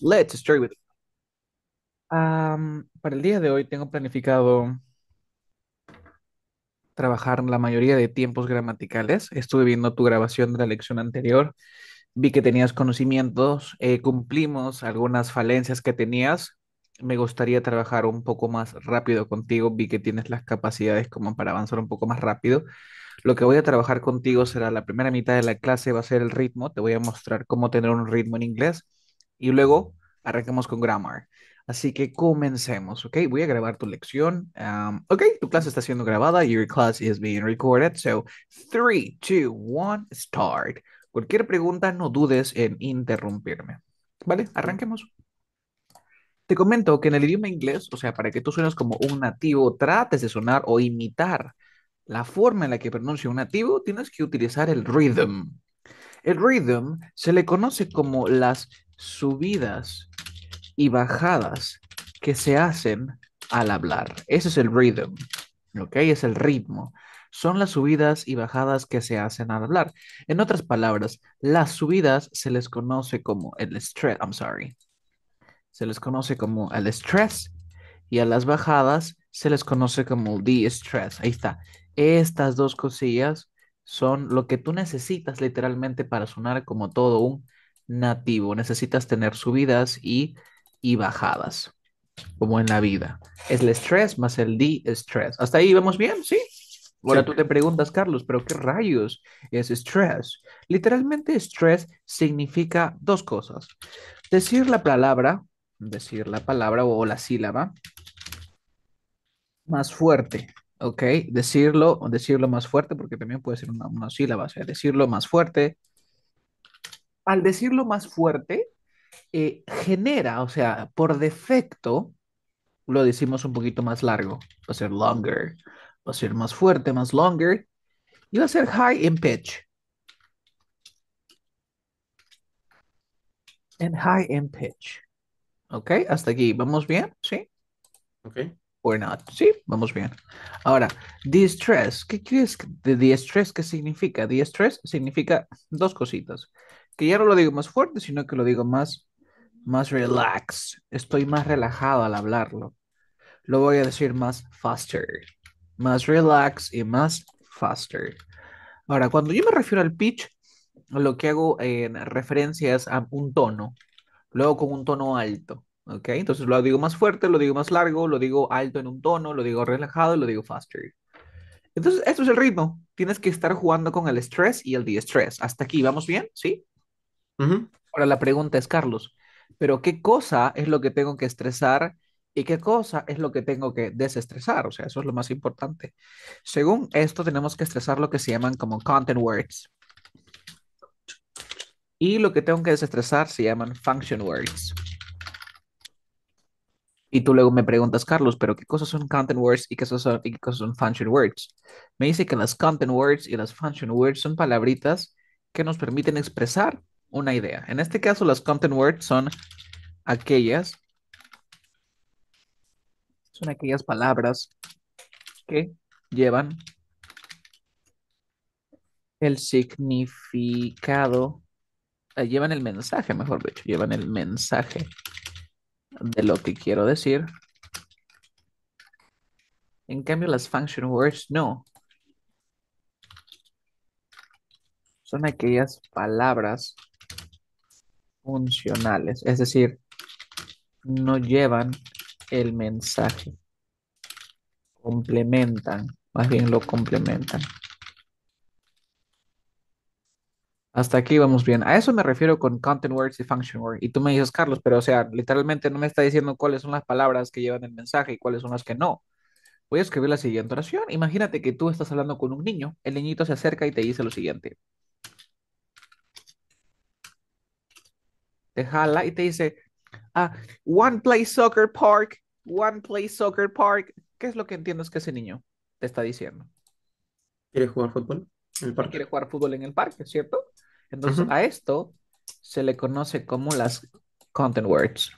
Let's start with. para el día de hoy tengo planificado trabajar la mayoría de tiempos gramaticales. Estuve viendo tu grabación de la lección anterior, vi que tenías conocimientos, eh, cumplimos algunas falencias que tenías. Me gustaría trabajar un poco más rápido contigo, vi que tienes las capacidades como para avanzar un poco más rápido. Lo que voy a trabajar contigo será la primera mitad de la clase, va a ser el ritmo, te voy a mostrar cómo tener un ritmo en inglés y luego arranquemos con grammar. Así que comencemos, ¿ok? Voy a grabar tu lección. Um, ok, tu clase está siendo grabada. Your class is being recorded. So, 3, 2, 1, start. Cualquier pregunta, no dudes en interrumpirme. ¿Vale? Arranquemos. Te comento que en el idioma inglés, o sea, para que tú suenes como un nativo, trates de sonar o imitar la forma en la que pronuncia un nativo, tienes que utilizar el rhythm. El rhythm se le conoce como las subidas y bajadas que se hacen al hablar. Ese es el rhythm, ¿ok? Es el ritmo. Son las subidas y bajadas que se hacen al hablar. En otras palabras, las subidas se les conoce como el stress, I'm sorry. Se les conoce como el stress y a las bajadas se les conoce como the stress Ahí está. Estas dos cosillas son lo que tú necesitas literalmente para sonar como todo un nativo. Necesitas tener subidas y, bajadas, como en la vida. Es el estrés más el de-stress. Hasta ahí vamos bien, ¿sí? Ahora tú te preguntas, Carlos, ¿pero qué rayos es stress? Literalmente, stress significa dos cosas. Decir la palabra, decir la palabra o la sílaba más fuerte, ¿ok? Decirlo, decirlo más fuerte, porque también puede ser una, una sílaba, o sea, decirlo más fuerte, al decirlo más fuerte, eh, genera, o sea, por defecto, lo decimos un poquito más largo, va a ser longer, va a ser más fuerte, más longer, y va a ser high in pitch. And high in pitch. Ok, hasta aquí, ¿vamos bien? ¿Sí? Ok. ¿O no? Sí, vamos bien. Ahora, distress, ¿qué crees de distress? ¿Qué significa? Distress significa dos cositas que ya no lo digo más fuerte, sino que lo digo más, más relax. Estoy más relajado al hablarlo. Lo voy a decir más faster. Más relax y más faster. Ahora, cuando yo me refiero al pitch, lo que hago en referencia es a un tono. Luego con un tono alto. ¿Ok? Entonces lo digo más fuerte, lo digo más largo, lo digo alto en un tono, lo digo relajado y lo digo faster. Entonces, esto es el ritmo. Tienes que estar jugando con el stress y el de stress Hasta aquí, ¿vamos bien? ¿Sí? Ahora la pregunta es, Carlos, ¿pero qué cosa es lo que tengo que estresar y qué cosa es lo que tengo que desestresar? O sea, eso es lo más importante. Según esto, tenemos que estresar lo que se llaman como content words. Y lo que tengo que desestresar se llaman function words. Y tú luego me preguntas, Carlos, pero ¿qué cosas son content words y qué cosas son function words? Me dice que las content words y las function words son palabritas que nos permiten expresar una idea. En este caso, las content words son aquellas, son aquellas palabras que llevan el significado, eh, llevan el mensaje, mejor dicho, llevan el mensaje de lo que quiero decir. En cambio, las function words no. Son aquellas palabras funcionales, es decir, no llevan el mensaje, complementan, más bien lo complementan. Hasta aquí vamos bien. A eso me refiero con content words y function words. Y tú me dices, Carlos, pero o sea, literalmente no me está diciendo cuáles son las palabras que llevan el mensaje y cuáles son las que no. Voy a escribir la siguiente oración. Imagínate que tú estás hablando con un niño. El niñito se acerca y te dice lo siguiente. te jala y te dice, ah, One Play Soccer Park, One Play Soccer Park. ¿Qué es lo que entiendes que ese niño te está diciendo? ¿Quiere jugar fútbol en el parque? Quiere jugar fútbol en el parque, ¿cierto? Entonces a esto se le conoce como las content words.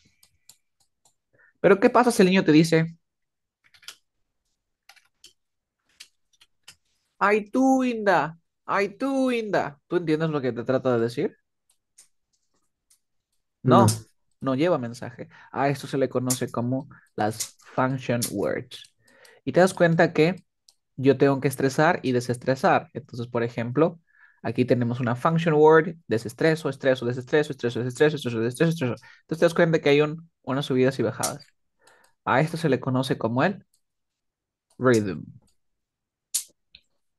Pero ¿qué pasa si el niño te dice, ay tú, Inda, ay tú, Inda? ¿Tú entiendes lo que te trata de decir? No, no, lleva mensaje. A esto se le conoce como las function words. Y te das cuenta que yo tengo que estresar y desestresar. Entonces, por ejemplo, aquí tenemos una function word, desestreso, estreso, desestreso, estreso, desestreso, estreso, desestreso, estreso. Entonces te das cuenta que hay un, unas subidas y bajadas. A esto se le conoce como el rhythm.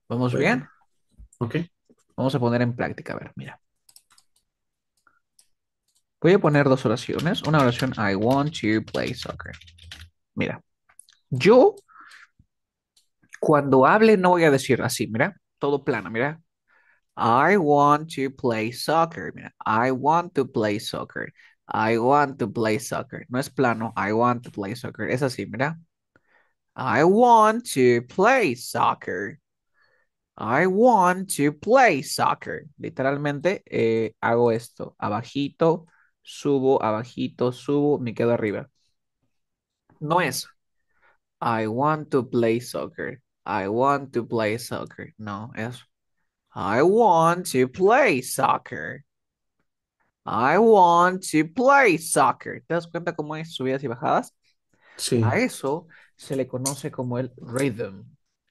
¿Vamos bien? Ok. Vamos a poner en práctica, a ver, mira. Voy a poner dos oraciones. Una oración, I want to play soccer. Mira, yo cuando hable no voy a decir así, mira, todo plano, mira. I want to play soccer. I want to play soccer. I want to play soccer. No es plano, I want to play soccer. Es así, mira. I want to play soccer. I want to play soccer. Literalmente eh, hago esto abajito subo, abajito, subo, me quedo arriba. No es I want to play soccer. I want to play soccer. No, es I want to play soccer. I want to play soccer. ¿Te das cuenta cómo es subidas y bajadas? Sí. A eso se le conoce como el rhythm,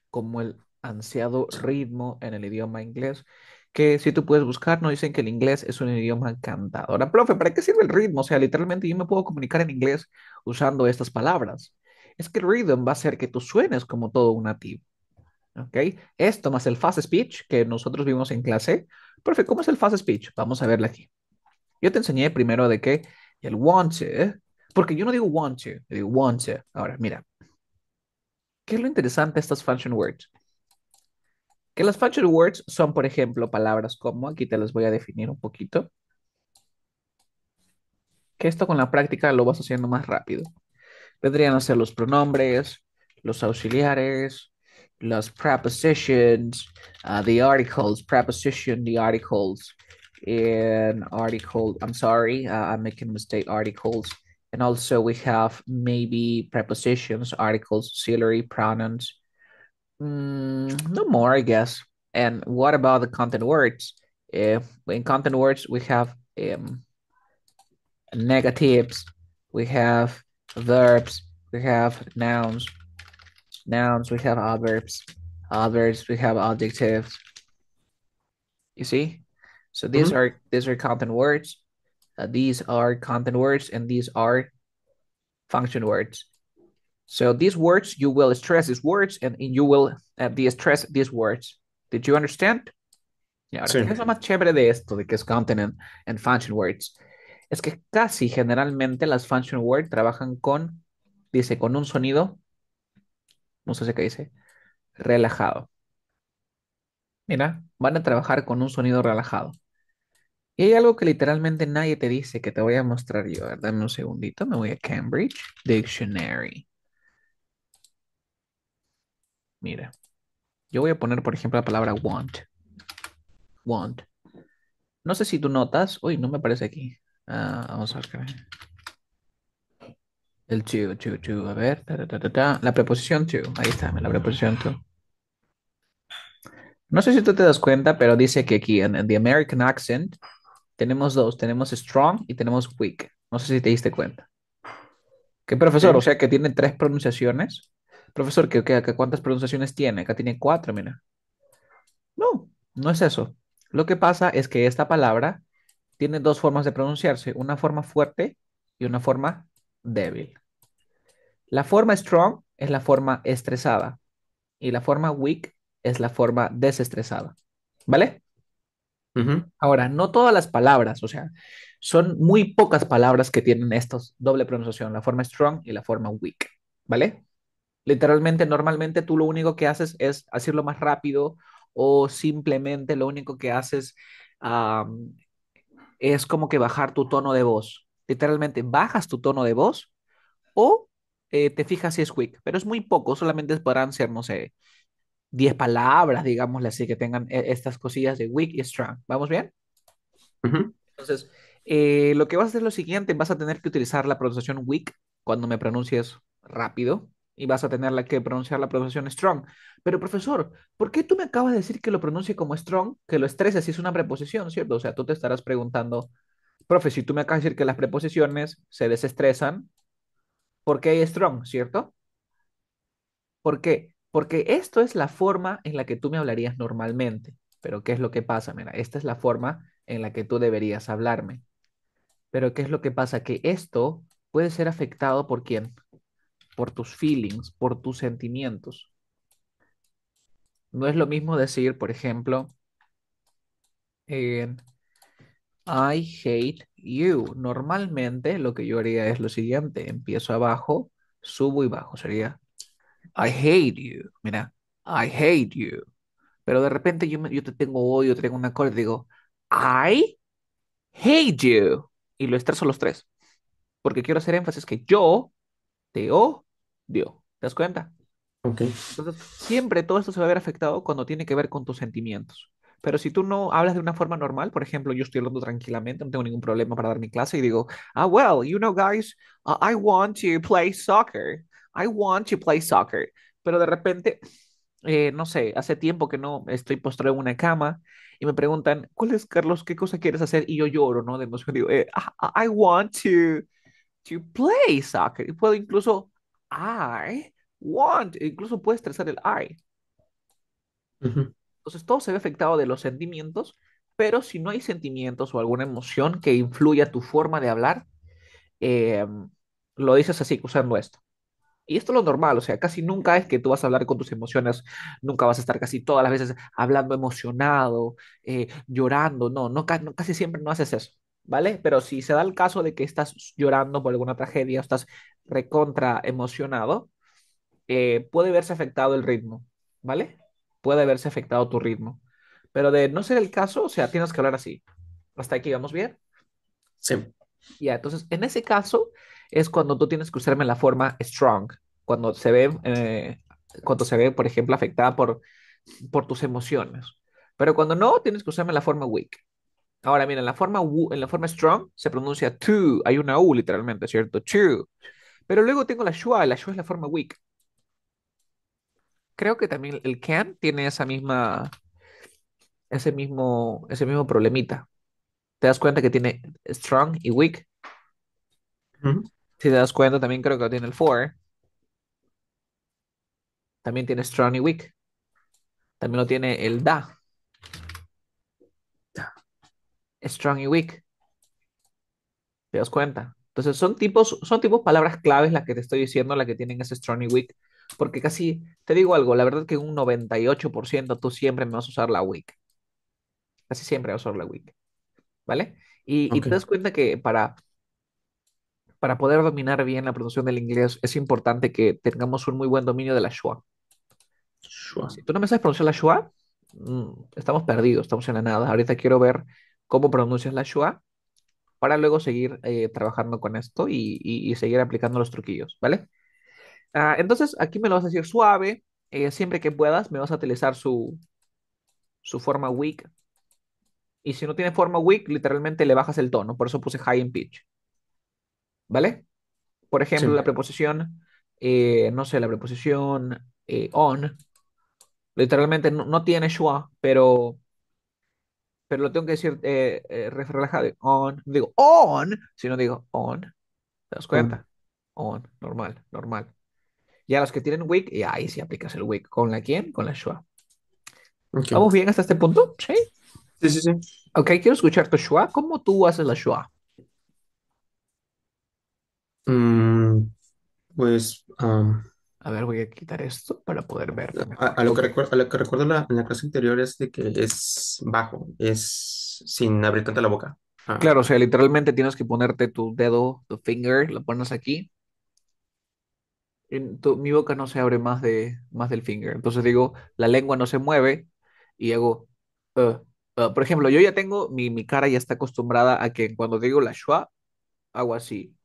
como el ansiado ritmo en el idioma inglés que si tú puedes buscar, nos dicen que el inglés es un idioma encantador. Ahora, profe, ¿para qué sirve el ritmo? O sea, literalmente yo me puedo comunicar en inglés usando estas palabras. Es que el ritmo va a hacer que tú suenes como todo un nativo. ¿Ok? Esto más el fast speech que nosotros vimos en clase. Profe, ¿cómo es el fast speech? Vamos a verlo aquí. Yo te enseñé primero de que el want to, porque yo no digo want to, digo want to. Ahora, mira. ¿Qué es lo interesante de estas function words? Que las factual words son, por ejemplo, palabras como, aquí te las voy a definir un poquito, que esto con la práctica lo vas haciendo más rápido. Podrían a ser los pronombres, los auxiliares, las prepositions, uh, the articles, preposition, the articles, and article, I'm sorry, uh, I'm making a mistake, articles, and also we have maybe prepositions, articles, auxiliary, pronouns, Mm, no more, I guess. And what about the content words? Eh, in content words, we have um, negatives, we have verbs, we have nouns, nouns, we have adverbs, adverbs, we have adjectives. You see? So these mm -hmm. are these are content words. Uh, these are content words, and these are function words. So these words, you will stress these words and, you will uh, de-stress these words. Did you understand? sí. ¿qué es lo más chévere de esto, de que es content and, function words? Es que casi generalmente las function words trabajan con, dice, con un sonido, no sé qué dice, relajado. Mira, van a trabajar con un sonido relajado. Y hay algo que literalmente nadie te dice que te voy a mostrar yo. Dame un segundito, me voy a Cambridge Dictionary. Mira, yo voy a poner, por ejemplo, la palabra want. Want. No sé si tú notas. Uy, no me aparece aquí. Ah, vamos a ver. El to, to, to. A ver. la preposición to. Ahí está, la preposición to. No sé si tú te das cuenta, pero dice que aquí en, The American Accent tenemos dos. Tenemos strong y tenemos weak. No sé si te diste cuenta. ¿Qué profesor? O sea que tiene tres pronunciaciones. Profesor, ¿qué, cuántas pronunciaciones tiene? Acá tiene cuatro, mira. No, no es eso. Lo que pasa es que esta palabra tiene dos formas de pronunciarse, una forma fuerte y una forma débil. La forma strong es la forma estresada y la forma weak es la forma desestresada. ¿Vale? Ahora, no todas las palabras, o sea, son muy pocas palabras que tienen estos doble pronunciación, la forma strong y la forma weak. ¿Vale? Literalmente, normalmente tú lo único que haces es hacerlo más rápido o simplemente lo único que haces es como que bajar tu tono de voz. Literalmente, bajas tu tono de voz o eh, te fijas si es quick, pero es muy poco, solamente podrán ser, no sé, 10 palabras, digámosle así, que tengan e, estas cosillas de weak y strong. ¿Vamos bien? Entonces, eh, lo que vas a hacer es lo siguiente, vas a tener que utilizar la pronunciación weak cuando me pronuncies rápido y vas a tener que pronunciar la pronunciación strong. Pero profesor, ¿por qué tú me acabas de decir que lo pronuncie como strong, que lo estreses si es una preposición, ¿cierto? O sea, tú te estarás preguntando, profe, si tú me acabas de decir que las preposiciones se desestresan, ¿por qué hay strong, ¿cierto? ¿Por qué? Porque esto es la forma en la que tú me hablarías normalmente. Pero ¿qué es lo que pasa? Mira, esta es la forma en la que tú deberías hablarme. Pero ¿qué es lo que pasa? Que esto puede ser afectado por quién? por tus feelings, por tus sentimientos. No es lo mismo decir, por ejemplo, En I hate you. Normalmente lo que yo haría es lo siguiente, empiezo abajo, subo y bajo, sería I hate you. Mira, I hate you. Pero de repente yo, te tengo odio, te tengo un acorde, digo, I hate you. Y lo estreso los tres. Porque quiero hacer énfasis que yo te o ¿Te das cuenta? Ok. Entonces, siempre todo esto se va a ver afectado cuando tiene que ver con tus sentimientos. Pero si tú no hablas de una forma normal, por ejemplo, yo estoy hablando tranquilamente, no tengo ningún problema para dar mi clase y digo, ah, well, you know, guys, uh, I want to play soccer. I want to play soccer. Pero de repente, eh, no sé, hace tiempo que no estoy postrado en una cama y me preguntan, ¿cuál es, Carlos, qué cosa quieres hacer? Y yo lloro, ¿no? De emoción, digo, eh, ah, I want to to play soccer. Y puedo incluso I want, incluso puedes trazar el I. Entonces todo se ve afectado de los sentimientos, pero si no hay sentimientos o alguna emoción que influya tu forma de hablar, em, lo dices así, usando esto. Y esto es lo normal, o sea, casi nunca es que tú vas a hablar con tus emociones, nunca vas a estar casi todas las veces hablando emocionado, eh, llorando, no, no, casi siempre no haces eso. ¿vale? Pero si se da el caso de que estás llorando por alguna tragedia o estás recontra emocionado, eh, puede verse afectado el ritmo, ¿vale? Puede verse afectado tu ritmo. Pero de no ser el caso, o sea, tienes que hablar así. ¿Hasta aquí vamos bien? Sí. Ya, entonces, en ese caso es cuando tú tienes que usarme la forma strong, cuando se ve, eh, cuando se ve, por ejemplo, afectada por, por tus emociones. Pero cuando no, tienes que usarme la forma weak. Ahora, mira, en la forma, strong se pronuncia to, hay una U literalmente, ¿cierto? To. Pero luego tengo la shua, la shua es la forma weak. Creo que también el can tiene esa misma, ese mismo, ese mismo problemita. ¿Te das cuenta que tiene strong y weak? Si te das cuenta, también creo que tiene el for. También tiene strong y weak. También lo tiene el da strong y weak. ¿Te das cuenta? Entonces son tipos, son tipos palabras claves las que te estoy diciendo, las que tienen ese strong y weak, porque casi, te digo algo, la verdad que un 98% tú siempre me vas a usar la weak. Casi siempre vas a usar la weak. ¿Vale? Y, te das cuenta que para, para poder dominar bien la producción del inglés es importante que tengamos un muy buen dominio de la shua. Si tú no me sabes pronunciar la schwa, mm, estamos perdidos, estamos en la nada. Ahorita quiero ver cómo pronuncias la shua, para luego seguir eh, trabajando con esto y, seguir aplicando los truquillos, ¿vale? Ah, entonces, aquí me lo vas a decir suave, eh, siempre que puedas, me vas a utilizar su, su forma weak. Y si no tiene forma weak, literalmente le bajas el tono, por eso puse high in pitch. ¿Vale? Por ejemplo, la preposición, eh, no sé, la preposición on, literalmente no, no tiene schwa, pero pero lo tengo que decir eh, eh relajado. On, no digo on, sino digo on. ¿Te das cuenta? Mm. On, normal, normal. Ya los que tienen wick, y ahí sí aplicas el wick. ¿Con la quién? Con la schwa. ¿Vamos bien hasta este punto? Sí. Sí, sí, sí. Ok, quiero escuchar tu schwa. ¿Cómo tú haces la schwa? Mm, pues um, a ver, voy a quitar esto para poder ver. A, lo que recuerdo, a lo que recuerdo la, en la clase anterior es de que es bajo, es sin abrir tanto la boca. Ah. Claro, o sea, literalmente tienes que ponerte tu dedo, tu finger, lo pones aquí. En mi boca no se abre más, de, más del finger. Entonces digo, la lengua no se mueve y hago... Uh, uh. Por ejemplo, yo ya tengo, mi, mi cara ya está acostumbrada a que cuando digo la schwa, hago así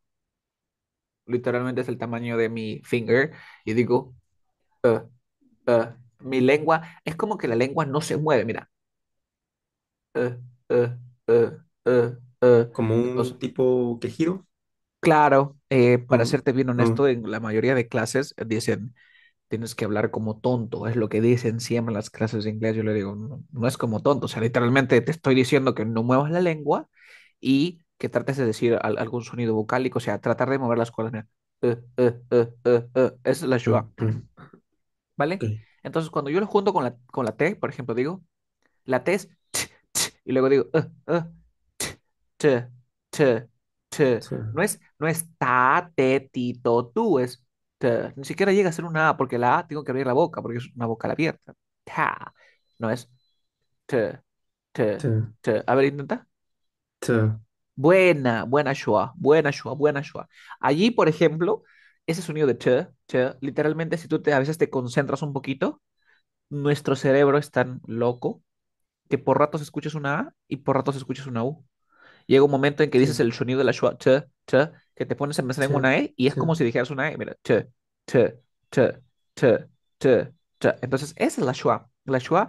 literalmente es el tamaño de mi finger, y digo, eh, eh, mi lengua, es como que la lengua no se mueve, mira. Eh, como un tipo que tipo giro? Claro, para hacerte mm, serte bien mm. honesto, en la mayoría de clases dicen, tienes que hablar como tonto, es lo que dicen siempre en las clases de inglés. Yo le digo, no, no, es como tonto, o sea, literalmente te estoy diciendo que no muevas la lengua y que trates de decir algún sonido vocálico, o sea, tratar de mover las cuerdas. Eh, eh, eh, es la shua. Mm, mm. ¿Vale? Entonces, cuando yo lo junto con la, con la T, por ejemplo, digo, la T es y luego digo, No es, no es ta, te, ti, tu, es t. Ni siquiera llega a ser una A, porque la A tengo que abrir la boca, porque es una vocal abierta. Ta. No es T T T. A ver, intenta. T... Buena, buena Shua, buena Shua, buena Shua. Allí, por ejemplo, ese sonido de ch, ch, literalmente, si tú te, a veces te concentras un poquito, nuestro cerebro es tan loco que por ratos escuchas una A y por ratos escuchas una U. Llega un momento en que dices el sonido de la shua, ch, ch, que te pones a pensar en una E y es como si dijeras una E, mira, ch, ch, ch, ch, ch, ch. Entonces, esa es la shua. La shua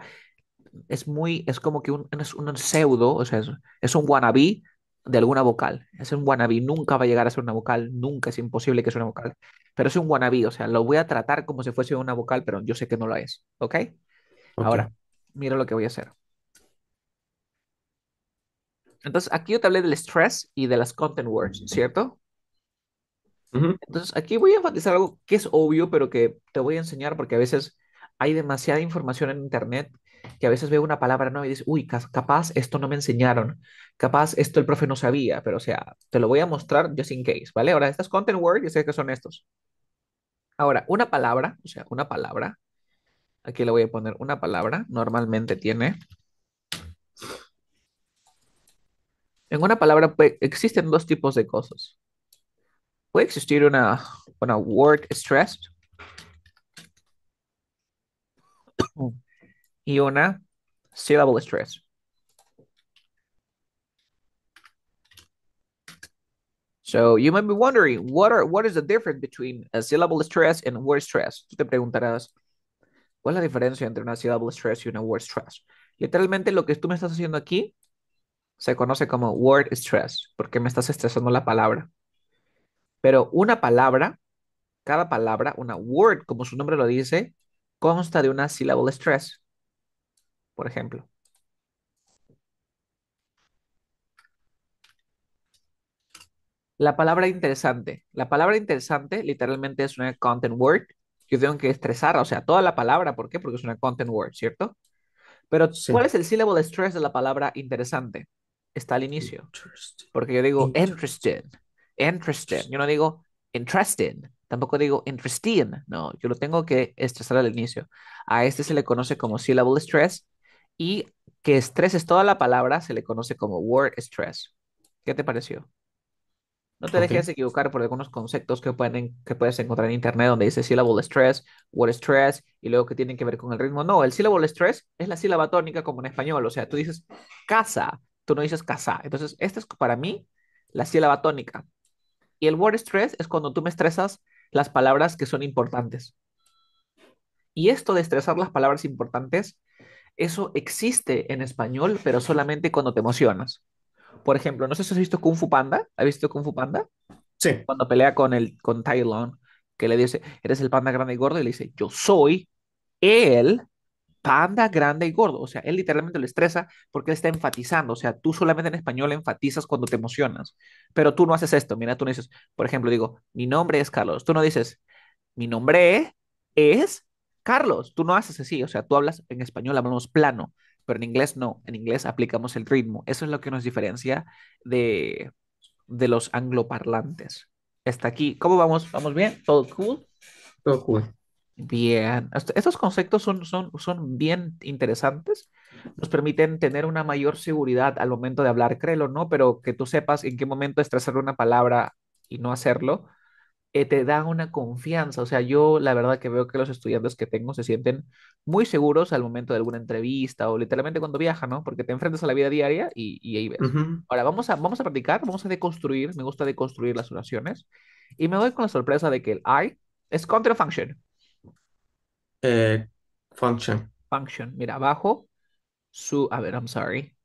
es muy, es como que un, es un pseudo, o sea, es, es un wannabe de alguna vocal. Es un wannabe, nunca va a llegar a ser una vocal, nunca es imposible que sea una vocal, pero es un wannabe, o sea, lo voy a tratar como si fuese una vocal, pero yo sé que no lo es, ¿ok? Ahora, mira lo que voy a hacer. Entonces, aquí yo te hablé del stress y de las content words, ¿cierto? Entonces, aquí voy a enfatizar algo que es obvio, pero que te voy a enseñar porque a veces hay demasiada información en Internet que a veces veo una palabra nueva y dices, uy, capaz esto no me enseñaron, capaz esto el profe no sabía, pero o sea, te lo voy a mostrar just in case, ¿vale? Ahora, estas content words, yo sé que son estos. Ahora, una palabra, o sea, una palabra, aquí le voy a poner una palabra, normalmente tiene... En una palabra existen dos tipos de cosas. Puede existir una, una word stressed y una syllable stress. So you might be wondering, what are what is the difference between a syllable stress and word stress? Tú te preguntarás, ¿cuál es la diferencia entre una syllable stress y una word stress? Literalmente lo que tú me estás haciendo aquí se conoce como word stress, porque me estás estresando la palabra. Pero una palabra, cada palabra, una word, como su nombre lo dice, consta de una syllable stress por ejemplo. La palabra interesante. La palabra interesante literalmente es una content word. Yo tengo que estresar, o sea, toda la palabra. ¿Por qué? Porque es una content word, ¿cierto? Pero, ¿cuál es el de stress de la palabra interesante? Está al inicio. Porque yo digo interested. Yo no digo interesting. Tampoco digo interesting. No, yo lo tengo que estresar al inicio. A este se le conoce como syllable stress y que estreses toda la palabra, se le conoce como word stress. ¿Qué te pareció? No te dejes equivocar por algunos conceptos que, pueden, que puedes encontrar en internet donde dice syllable stress, word stress y luego que tienen que ver con el ritmo. No, el syllable stress es la sílaba tónica como en español. O sea, tú dices casa, tú no dices casa. Entonces, esta es para mí la sílaba tónica. Y el word stress es cuando tú me estresas las palabras que son importantes. Y esto de estresar las palabras importantes eso existe en español, pero solamente cuando te emocionas. Por ejemplo, no sé si has visto Kung Fu Panda. ¿Has visto Kung Fu Panda? Sí. Cuando pelea con, el, con Tylon, que le dice, eres el panda grande y gordo, y le dice, yo soy el panda grande y gordo. O sea, él literalmente lo estresa porque él está enfatizando. O sea, tú solamente en español enfatizas cuando te emocionas. Pero tú no haces esto. Mira, tú no dices, por ejemplo, digo, mi nombre es Carlos. Tú no dices, mi nombre es Carlos, tú no haces así, o sea, tú hablas en español, hablamos plano, pero en inglés no, en inglés aplicamos el ritmo. Eso es lo que nos diferencia de, los angloparlantes. Está aquí. ¿Cómo vamos? ¿Vamos bien? ¿Todo cool? Todo cool. Bien, estos conceptos son, son, son bien interesantes, nos permiten tener una mayor seguridad al momento de hablar, créelo, ¿no? Pero que tú sepas en qué momento estresar una palabra y no hacerlo, eh, te da una confianza. O sea, yo la verdad que veo que los estudiantes que tengo se sienten muy seguros al momento de alguna entrevista o literalmente cuando viajan, ¿no? Porque te enfrentas a la vida diaria y, ahí ves. Ahora, vamos a, vamos a practicar, vamos a deconstruir, me gusta deconstruir las oraciones y me doy con la sorpresa de que el I es contra function. Eh, function. Function, mira, abajo, su, a ver, I'm sorry.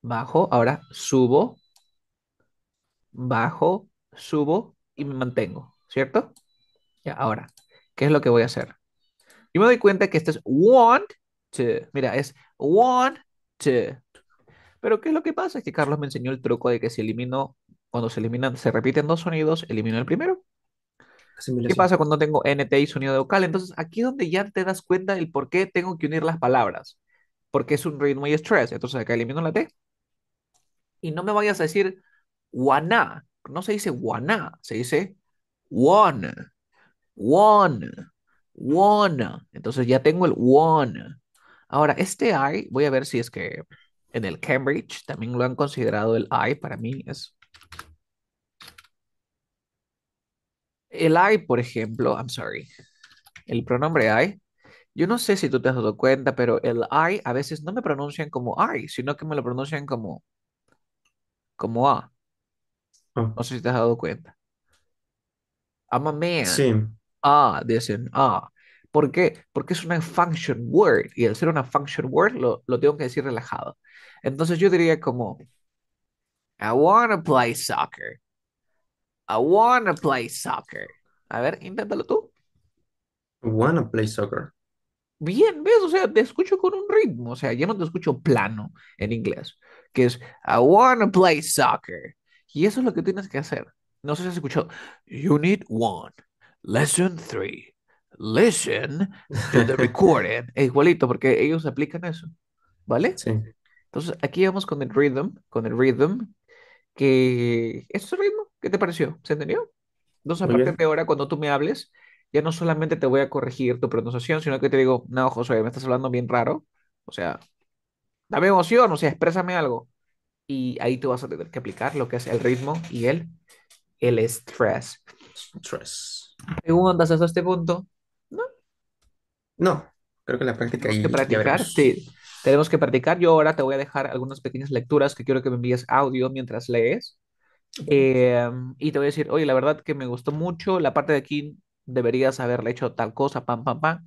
Bajo, ahora subo, bajo, subo y me mantengo. ¿cierto? Ya, ahora, ¿qué es lo que voy a hacer? y me doy cuenta que este es want to. Mira, es want to. Pero ¿qué es lo que pasa? Es que Carlos me enseñó el truco de que si elimino, cuando se eliminan, se repiten dos sonidos, elimino el primero. ¿Qué pasa cuando tengo NT y sonido de vocal? Entonces, aquí donde ya te das cuenta el por qué tengo que unir las palabras. Porque es un ritmo y estrés. Entonces, acá elimino la T. Y no me vayas a decir guaná. No se dice guaná, se dice one, one, one. Entonces ya tengo el one. Ahora, este I, voy a ver si es que en el Cambridge también lo han considerado el I, para mí es... El I, por ejemplo, I'm sorry, el pronombre I, yo no sé si tú te has dado cuenta, pero el I a veces no me pronuncian como I, sino que me lo pronuncian como, como A. Ah. No sé si te has dado cuenta. I'm a man. Ah, dicen, ah. ¿Por qué? Porque es una function word y al ser una function word lo, tengo que decir relajado. Entonces yo diría como, I wanna play soccer. I wanna play soccer. A ver, inténtalo tú. I Wanna play soccer. Bien, ¿ves? O sea, te escucho con un ritmo. O sea, yo no te escucho plano en inglés, que es I wanna play soccer. Y eso es lo que tienes que hacer. No sé si has escuchado. Unit 1, Lesson 3. Listen to the recording. es igualito porque ellos aplican eso. ¿Vale? Sí. Entonces aquí vamos con el rhythm, con el rhythm. Que... ¿Es el ritmo? ¿Qué te pareció? ¿Se entendió? Entonces, a partir de ahora, cuando tú me hables, ya no solamente te voy a corregir tu pronunciación, sino que te digo, no, José, me estás hablando bien raro. O sea, dame emoción, o sea, exprésame algo. Y ahí tú vas a tener que aplicar lo que es el ritmo y el el estrés. Stress. ¿Preguntas hasta este punto? No. No, creo que la práctica Tenemos que practicar, sí. Tenemos que practicar. Yo ahora te voy a dejar algunas pequeñas lecturas que quiero que me envíes audio mientras lees. Em, y te voy a decir, oye, la verdad que me gustó mucho, la parte de aquí deberías haberle hecho tal cosa, pam, pam, pam.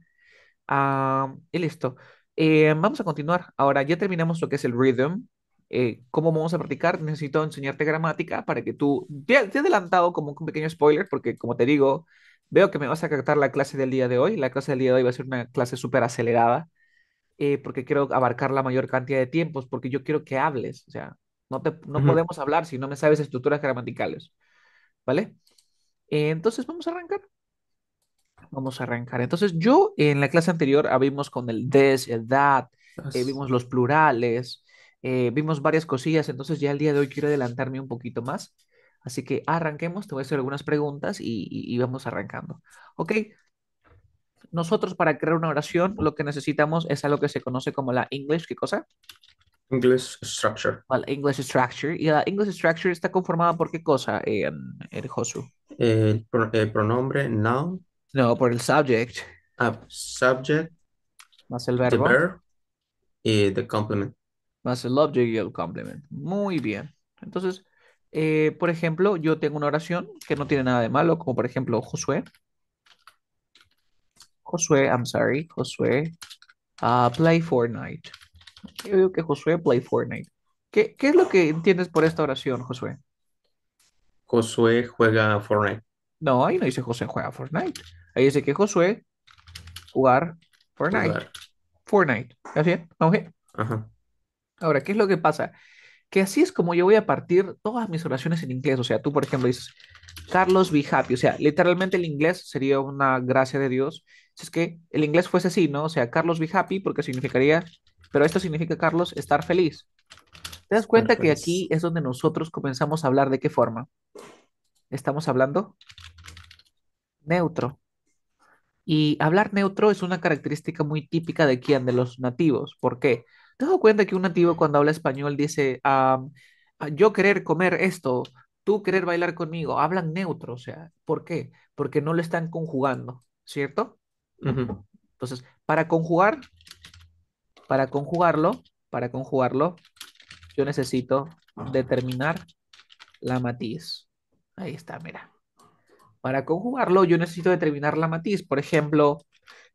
Ah, y listo. Em, vamos a continuar. Ahora ya terminamos lo que es el rhythm, eh, cómo vamos a practicar, necesito enseñarte gramática para que tú, te he adelantado como un pequeño spoiler, porque como te digo, veo que me vas a captar la clase del día de hoy, la clase del día de hoy va a ser una clase súper acelerada, eh, porque quiero abarcar la mayor cantidad de tiempos, porque yo quiero que hables, o sea, no, no podemos hablar si no me sabes estructuras gramaticales, ¿vale? entonces vamos a arrancar. Vamos a arrancar. Entonces yo en la clase anterior habíamos con el des, el that, eh, vimos los plurales, eh, vimos varias cosillas, entonces ya el día de hoy quiero adelantarme un poquito más. Así que arranquemos, te voy a hacer algunas preguntas y, vamos arrancando. Ok, nosotros para crear una oración lo que necesitamos es algo que se conoce como la English, ¿qué cosa? English Structure. English Structure. Y la English Structure está conformada por qué cosa, en eh, eh, el Josu? El, pronombre noun. No, por el subject. Ah, subject. Más el verbo. The verb y the complement más el object y el complement. Muy bien. Entonces, eh, por ejemplo, yo tengo una oración que no tiene nada de malo, como por ejemplo Josué. Josué, I'm sorry, Josué, ah, play Fortnite. Yo digo que Josué play Fortnite. ¿Qué, es lo que entiendes por esta oración, Josué? Josué juega Fortnite. No, ahí no dice Josué juega Fortnite. Ahí dice que Josué jugar Fortnite. Fortnite. ¿Está Ajá. Ahora, ¿qué es lo que pasa? Que así es como yo voy a partir todas mis oraciones en inglés. O sea, tú, por ejemplo, dices, Carlos be happy. O sea, literalmente el inglés sería una gracia de Dios. Si es que el inglés fuese así, ¿no? O sea, Carlos be happy porque significaría, pero esto significa, Carlos, estar feliz. ¿Te das cuenta que aquí es donde nosotros comenzamos a hablar de qué forma? Estamos hablando neutro. Y hablar neutro es una característica muy típica de quien, de los nativos. ¿Por qué? ¿Te has cuenta que un nativo cuando habla español dice, yo querer comer esto, tú querer bailar conmigo? Hablan neutro, o sea, ¿por qué? Porque no lo están conjugando, ¿cierto? Entonces, para conjugar, para conjugarlo, para conjugarlo, yo necesito determinar la matiz. Ahí está, mira. Para conjugarlo, yo necesito determinar la matiz. Por ejemplo,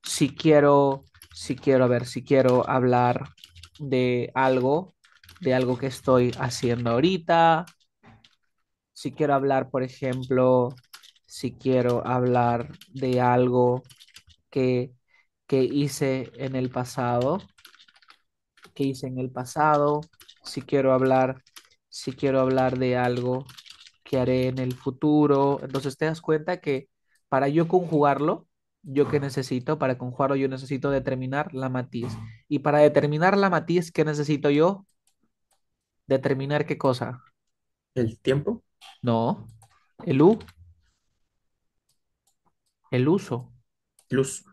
si quiero, si quiero, a ver, si quiero hablar de algo, de algo que estoy haciendo ahorita. Si quiero hablar, por ejemplo, si quiero hablar de algo que, que hice en el pasado, que hice en el pasado, si quiero hablar, si quiero hablar de algo que haré en el futuro. Entonces te das cuenta que para yo conjugarlo, ¿Yo qué necesito? Para conjugarlo yo necesito determinar la matiz. Y para determinar la matiz, ¿qué necesito yo? Determinar qué cosa. ¿El tiempo? No. El U. El uso. Luz.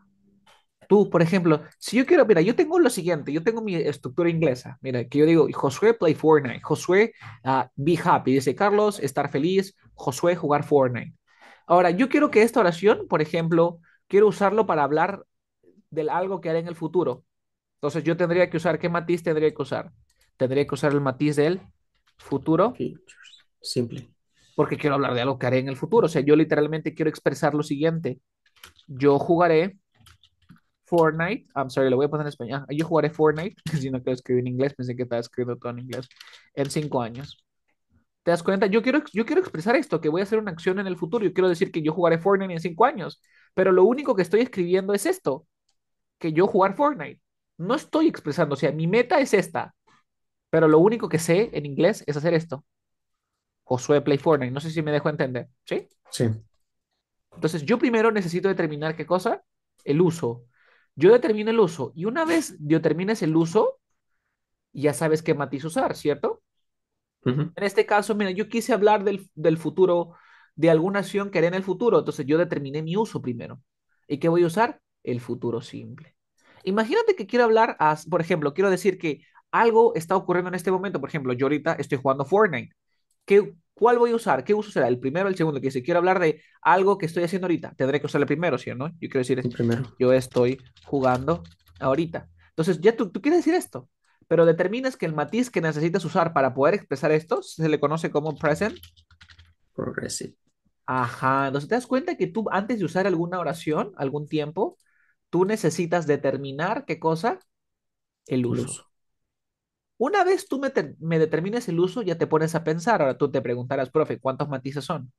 Tú, por ejemplo, si yo quiero, mira, yo tengo lo siguiente, yo tengo mi estructura inglesa, mira, que yo digo, Josué play Fortnite, Josué ah, be happy, dice Carlos, estar feliz, Josué jugar Fortnite. Ahora, yo quiero que esta oración, por ejemplo, quiero usarlo para hablar del algo que haré en el futuro. Entonces yo tendría que usar, ¿qué matiz tendría que usar? Tendría que usar el matiz del futuro. Simple. Porque quiero hablar de algo que haré en el futuro. O sea, yo literalmente quiero expresar lo siguiente. Yo jugaré Fortnite. I'm sorry, lo voy a poner en español. Yo jugaré Fortnite, si no que escribir en inglés, pensé que estaba escribiendo todo en inglés, en cinco años. ¿Te das cuenta? Yo quiero, yo quiero expresar esto, que voy a hacer una acción en el futuro. Yo quiero decir que yo jugaré Fortnite en cinco años pero lo único que estoy escribiendo es esto, que yo jugar Fortnite. No estoy expresando, o sea, mi meta es esta, pero lo único que sé en inglés es hacer esto. Josué Play Fortnite, no sé si me dejo entender, ¿sí? Sí. Entonces, yo primero necesito determinar qué cosa, el uso. Yo determino el uso y una vez determines el uso, ya sabes qué matiz usar, ¿cierto? En este caso, mira, yo quise hablar del, del futuro de alguna acción que haré en el futuro. Entonces yo determiné mi uso primero. ¿Y qué voy a usar? El futuro simple. Imagínate que quiero hablar, por ejemplo, quiero decir que algo está ocurriendo en este momento. Por ejemplo, yo ahorita estoy jugando Fortnite. ¿Qué, ¿Cuál voy a usar? ¿Qué uso será? ¿El primero o el segundo? Que si quiero hablar de algo que estoy haciendo ahorita, tendré que usar el primero, ¿sí o no? Yo quiero decir, el primero. yo estoy jugando ahorita. Entonces, ya tú, tú quieres decir esto, pero determinas que el matiz que necesitas usar para poder expresar esto se le conoce como present progressive. Ajá, entonces te das cuenta que tú antes de usar alguna oración, algún tiempo, tú necesitas determinar qué cosa, el uso. Una vez tú me, me, determines el uso, ya te pones a pensar. Ahora tú te preguntarás, profe, ¿cuántos matices son?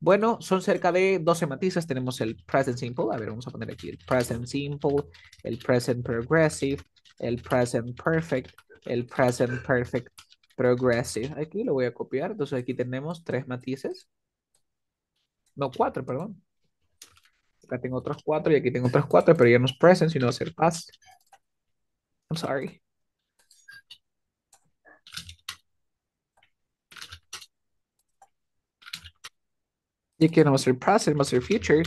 Bueno, son cerca de 12 matices. Tenemos el present simple. A ver, vamos a poner aquí el present simple, el present progressive, el present perfect, el present perfect progressive. Aquí lo voy a copiar. Entonces aquí tenemos tres matices. No, cuatro, perdón. Acá tengo otras cuatro y aquí tengo otras cuatro, pero ya no es present, sino hacer past. I'm sorry. Y aquí no va a ser present, va a ser future.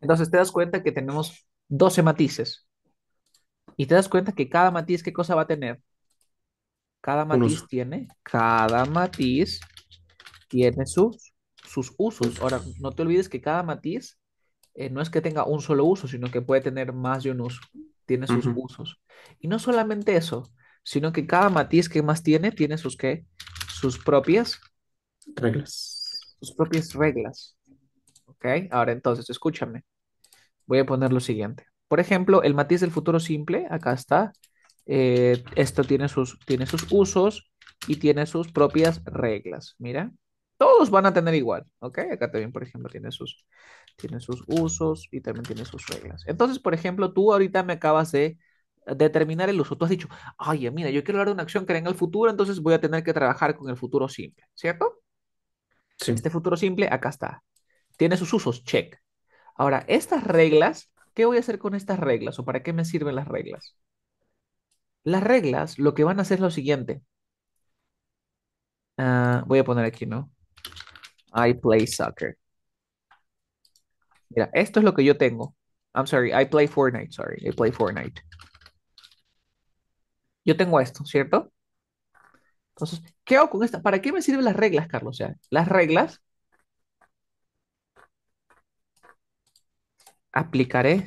Entonces te das cuenta que tenemos 12 matices. Y te das cuenta que cada matiz, ¿qué cosa va a tener? Cada matiz tiene, cada matiz tiene sus, sus usos. Ahora, no te olvides que cada matiz eh, no es que tenga un solo uso, sino que puede tener más de un uso. Tiene sus usos. Y no solamente eso, sino que cada matiz que más tiene, tiene sus qué? Sus propias, Reglas. sus propias reglas. ¿Ok? Ahora entonces, escúchame. Voy a poner lo siguiente. Por ejemplo, el matiz del futuro simple, acá está. Eh, esto tiene sus, tiene sus usos y tiene sus propias reglas. Mira, todos van a tener igual, ¿ok? Acá también, por ejemplo, tiene sus, tiene sus usos y también tiene sus reglas. Entonces, por ejemplo, tú ahorita me acabas de determinar el uso. Tú has dicho, oye, mira, yo quiero hablar de una acción que era en el futuro, entonces voy a tener que trabajar con el futuro simple, ¿cierto? Sí. Este futuro simple, acá está. Tiene sus usos, check. Ahora, estas reglas ¿Qué voy a hacer con estas reglas o para qué me sirven las reglas? Las reglas lo que van a hacer es lo siguiente. Ah, voy a poner aquí, ¿no? I play soccer. Mira, esto es lo que yo tengo. I'm sorry, I play Fortnite, sorry, I play Fortnite. Yo tengo esto, ¿cierto? Entonces, ¿qué hago con esta? ¿Para qué me sirven las reglas, Carlos? O sea, las reglas aplicaré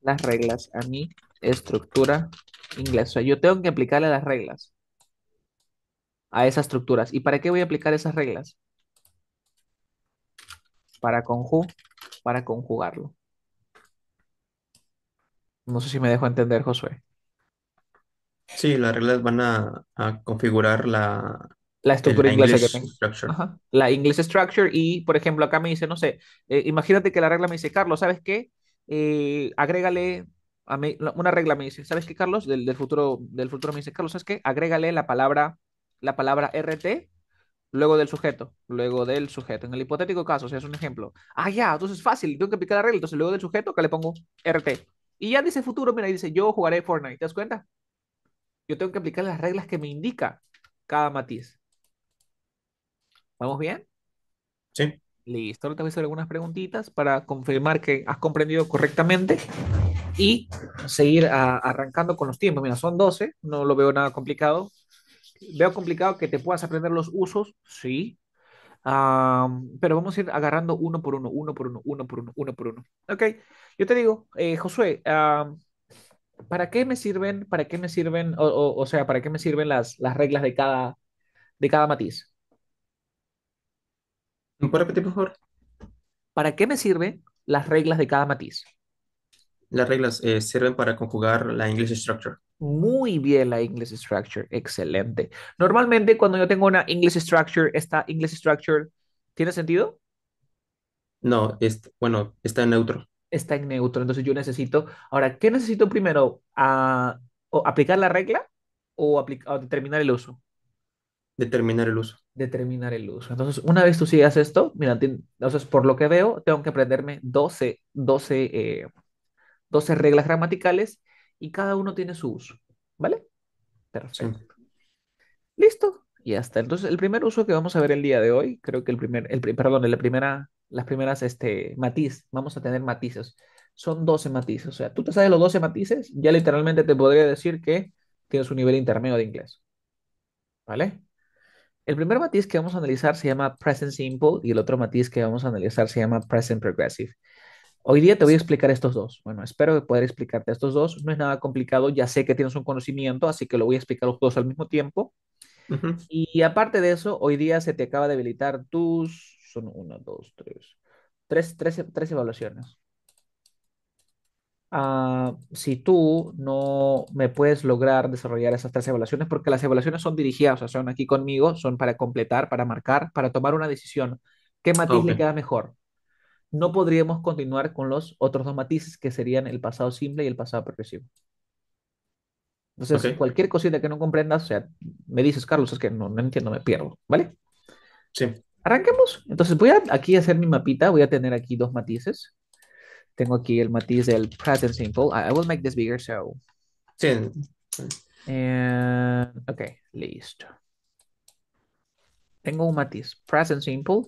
las reglas a mi estructura inglesa. Yo tengo que aplicarle las reglas a esas estructuras. ¿Y para qué voy a aplicar esas reglas? Para, para conjugarlo. No sé si me dejo entender, Josué. Sí, las reglas van a configurar la, la estructura inglesa English que tengo. Structure. La English Structure. Y, por ejemplo, acá me dice, no sé, eh, imagínate que la regla me dice, Carlos, ¿sabes qué? Eh, agrégale a una regla me dice, ¿sabes qué, Carlos? Del, del, futuro, del futuro me dice, Carlos, ¿sabes qué? Agrégale la palabra, la palabra RT luego del sujeto, luego del sujeto. En el hipotético caso, o sea, es un ejemplo. Ah, ya, entonces es fácil, tengo que aplicar la regla. Entonces, luego del sujeto, acá le pongo RT. Y ya dice futuro, mira, dice, yo jugaré Fortnite, ¿te das cuenta? Yo tengo que aplicar las reglas que me indica cada matiz. ¿Vamos bien? Sí. Listo, ahora te voy a hacer algunas preguntitas para confirmar que has comprendido correctamente y seguir arrancando con los tiempos. Mira, son 12, no lo veo nada complicado. Veo complicado que te puedas aprender los usos, sí, pero vamos a ir agarrando uno por uno, uno por uno, uno por uno, uno por uno. Ok, yo te digo, eh, Josué, ¿para qué me sirven, para qué me sirven, o, o sea, para qué me sirven las, las reglas de cada, de cada matiz? repetir, ¿Para qué me sirven las reglas de cada matiz? Las reglas eh, sirven para conjugar la English structure. Muy bien la English structure, excelente. Normalmente cuando yo tengo una English structure, esta English structure, ¿tiene sentido? No, es, bueno, está en neutro. Está en neutro, entonces yo necesito, ahora, ¿qué necesito primero? ¿A- ¿Aplicar la regla o, aplicar o determinar el uso? Determinar el uso. Determinar el uso. Entonces, una vez tú sigas esto, mira, entonces por lo que veo, tengo que aprenderme 12, 12, eh, 12 reglas gramaticales y cada uno tiene su uso. ¿Vale? Perfecto. Listo. Y hasta entonces el primer uso que vamos a ver el día de hoy, creo que el primer, el, perdón, la primera, las primeras, este, matiz, vamos a tener matices. Son 12 matices, o sea, tú te sabes los 12 matices, ya literalmente te podría decir que tienes un nivel intermedio de inglés. ¿Vale? El primer matiz que vamos a analizar se llama Present Simple y el otro matiz que vamos a analizar se llama Present Progressive. Hoy día te voy a explicar estos dos. Bueno, espero poder explicarte estos dos. No es nada complicado, ya sé que tienes un conocimiento, así que lo voy a explicar los dos al mismo tiempo. Y aparte de eso, hoy día se te acaba de habilitar tus, son una, dos, tres, tres, tres, tres evaluaciones. Ah, si tú no me puedes lograr desarrollar esas tres evaluaciones, porque las evaluaciones son dirigidas, o sea, son aquí conmigo, son para completar, para marcar, para tomar una decisión. ¿Qué matiz le queda mejor? No podríamos continuar con los otros dos matices que serían el pasado simple y el pasado progresivo. Entonces, cualquier cosita que no comprendas, o sea, me dices, Carlos, es que no, entiendo, me pierdo, ¿vale? Sí. Arranquemos. Entonces, voy a aquí hacer mi mapita, voy a tener aquí dos matices tengo aquí el matiz del present simple. I, will make this bigger, so. Sí. Mm. And, okay, listo. Tengo un matiz, present simple,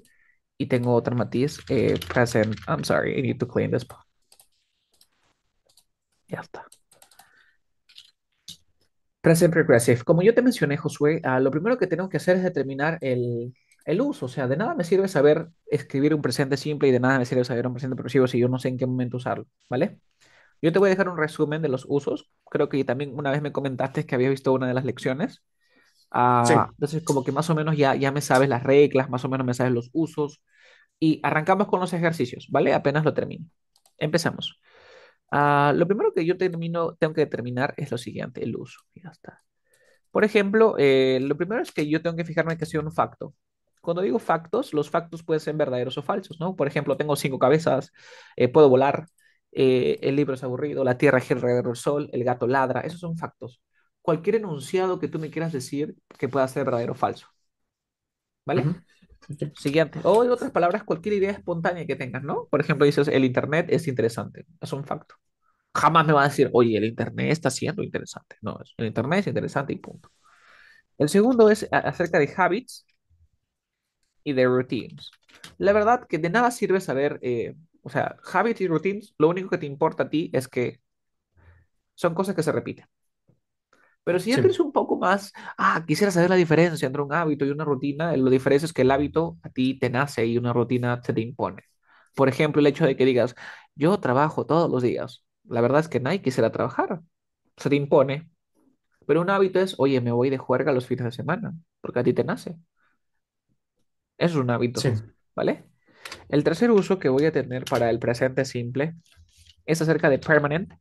y tengo otro matiz, eh, present, I'm sorry, I need to clean this. Ya está. Present Progressive. Como yo te mencioné, Josué, ah, lo primero que tengo que hacer es determinar el, el uso. O sea, de nada me sirve saber escribir un presente simple y de nada me sirve saber un presente progresivo si yo no sé en qué momento usarlo, ¿vale? Yo te voy a dejar un resumen de los usos. Creo que también una vez me comentaste que habías visto una de las lecciones. Ah, entonces, como que más o menos ya, ya me sabes las reglas, más o menos me sabes los usos. Y arrancamos con los ejercicios, ¿vale? Apenas lo termino. Empezamos. Ah, lo primero que yo termino, tengo que determinar es lo siguiente, el uso. Ya está. Por ejemplo, eh, lo primero es que yo tengo que fijarme que ha sido un facto. Cuando digo factos, los factos pueden ser verdaderos o falsos, ¿no? Por ejemplo, tengo cinco cabezas, eh, puedo volar, eh, el libro es aburrido, la tierra es alrededor del sol, el gato ladra, esos son factos. Cualquier enunciado que tú me quieras decir que pueda ser verdadero o falso. ¿Vale? Siguiente. O en otras palabras, cualquier idea espontánea que tengas, ¿no? Por ejemplo, dices, el Internet es interesante. Es un facto. Jamás me va a decir, oye, el Internet está siendo interesante. No, el Internet es interesante y punto. El segundo es acerca de habits, y de routines. La verdad que de nada sirve saber, eh, o sea, habits y routines, lo único que te importa a ti es que son cosas que se repiten. Pero si ya un poco más, ah, quisiera saber la diferencia entre un hábito y una rutina, lo diferente es que el hábito a ti te nace y una rutina se te impone. Por ejemplo, el hecho de que digas, yo trabajo todos los días. La verdad es que nadie quisiera trabajar. Se te impone. Pero un hábito es, oye, me voy de juerga los fines de semana, porque a ti te nace es un hábito, ¿vale? El tercer uso que voy a tener para el presente simple es acerca de permanent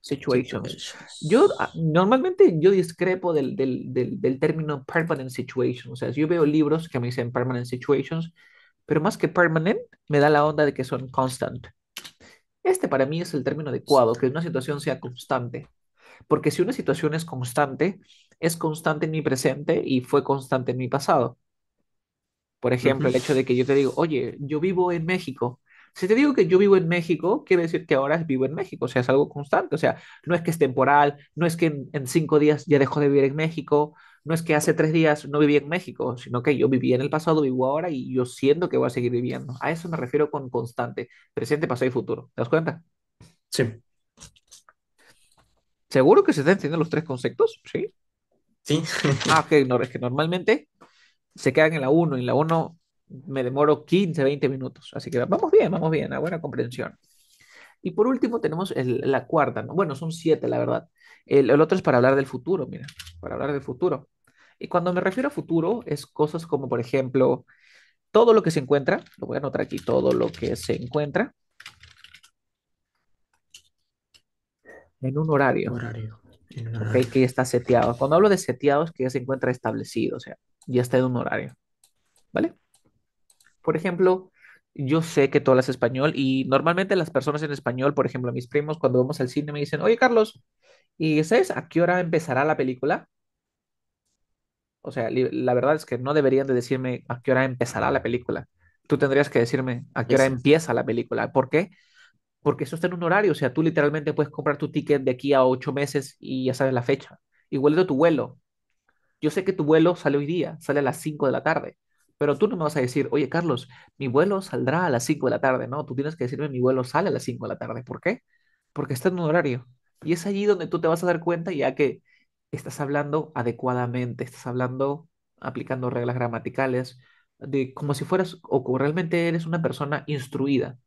situations. Yo ah, normalmente yo discrepo del, del término permanent situations. O sea, yo veo libros que me dicen permanent situations, pero más que permanent me da la onda de que son constant. Este para mí es el término adecuado, que una situación sea constante. Porque si una situación es constante, es constante en mi presente y fue constante en mi pasado. Por ejemplo, el hecho de que yo te digo, oye, yo vivo en México. Si te digo que yo vivo en México, quiere decir que ahora vivo en México, o sea, es algo constante, o sea, no es que es temporal, no es que en, cinco días ya dejó de vivir en México, no es que hace tres días no viví en México, sino que yo vivía en el pasado, vivo ahora y yo siento que voy a seguir viviendo. A eso me refiero con constante, presente, pasado y futuro. ¿Te das cuenta? Sí. ¿Seguro que se están entendiendo los tres conceptos? Sí. Sí. ah, ok, no, que normalmente se quedan en la 1 y en la 1 me demoro 15, 20 minutos. Así que vamos bien, vamos bien, a buena comprensión. Y por último tenemos la cuarta, ¿no? bueno, son siete, la verdad. El, otro es para hablar del futuro, mira, para hablar del futuro. Y cuando me refiero a futuro, es cosas como, por ejemplo, todo lo que se encuentra, lo voy a anotar aquí, todo lo que se encuentra en un horario. horario. que está seteado. Cuando hablo de seteado es que ya se encuentra establecido, o sea, ya está en un horario. ¿Vale? Por ejemplo, yo sé que tú hablas español y normalmente las personas en español, por ejemplo, mis primos cuando vamos al cine me dicen, oye Carlos, ¿y sabes a qué hora empezará la película? O sea, la verdad es que no deberían de decirme a qué hora empezará la película. Tú tendrías que decirme a qué hora empieza la película. ¿Por qué? Porque eso está en un horario. O sea, tú literalmente puedes comprar tu ticket de aquí a ocho meses y ya sabes la fecha. Igual de tu vuelo. Yo sé que tu vuelo sale hoy día, sale a las 5 de la tarde, pero tú no me vas a decir, oye Carlos, mi vuelo saldrá a las 5 de la tarde. No, tú tienes que decirme, mi vuelo sale a las 5 de la tarde. ¿Por qué? Porque está en un horario. Y es allí donde tú te vas a dar cuenta ya que estás hablando adecuadamente, estás hablando aplicando reglas gramaticales, de como si fueras o realmente eres una persona instruida.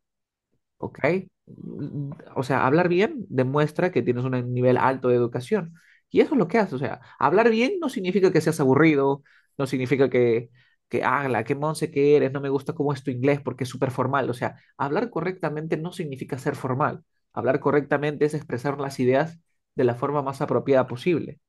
¿Ok? O sea, hablar bien demuestra que tienes un nivel alto de educación. Y eso es lo que haces. O sea, hablar bien no significa que seas aburrido, no significa que, que qué monse que eres, no me gusta cómo es tu inglés porque es súper formal. O sea, hablar correctamente no significa ser formal. Hablar correctamente es expresar las ideas de la forma más apropiada posible.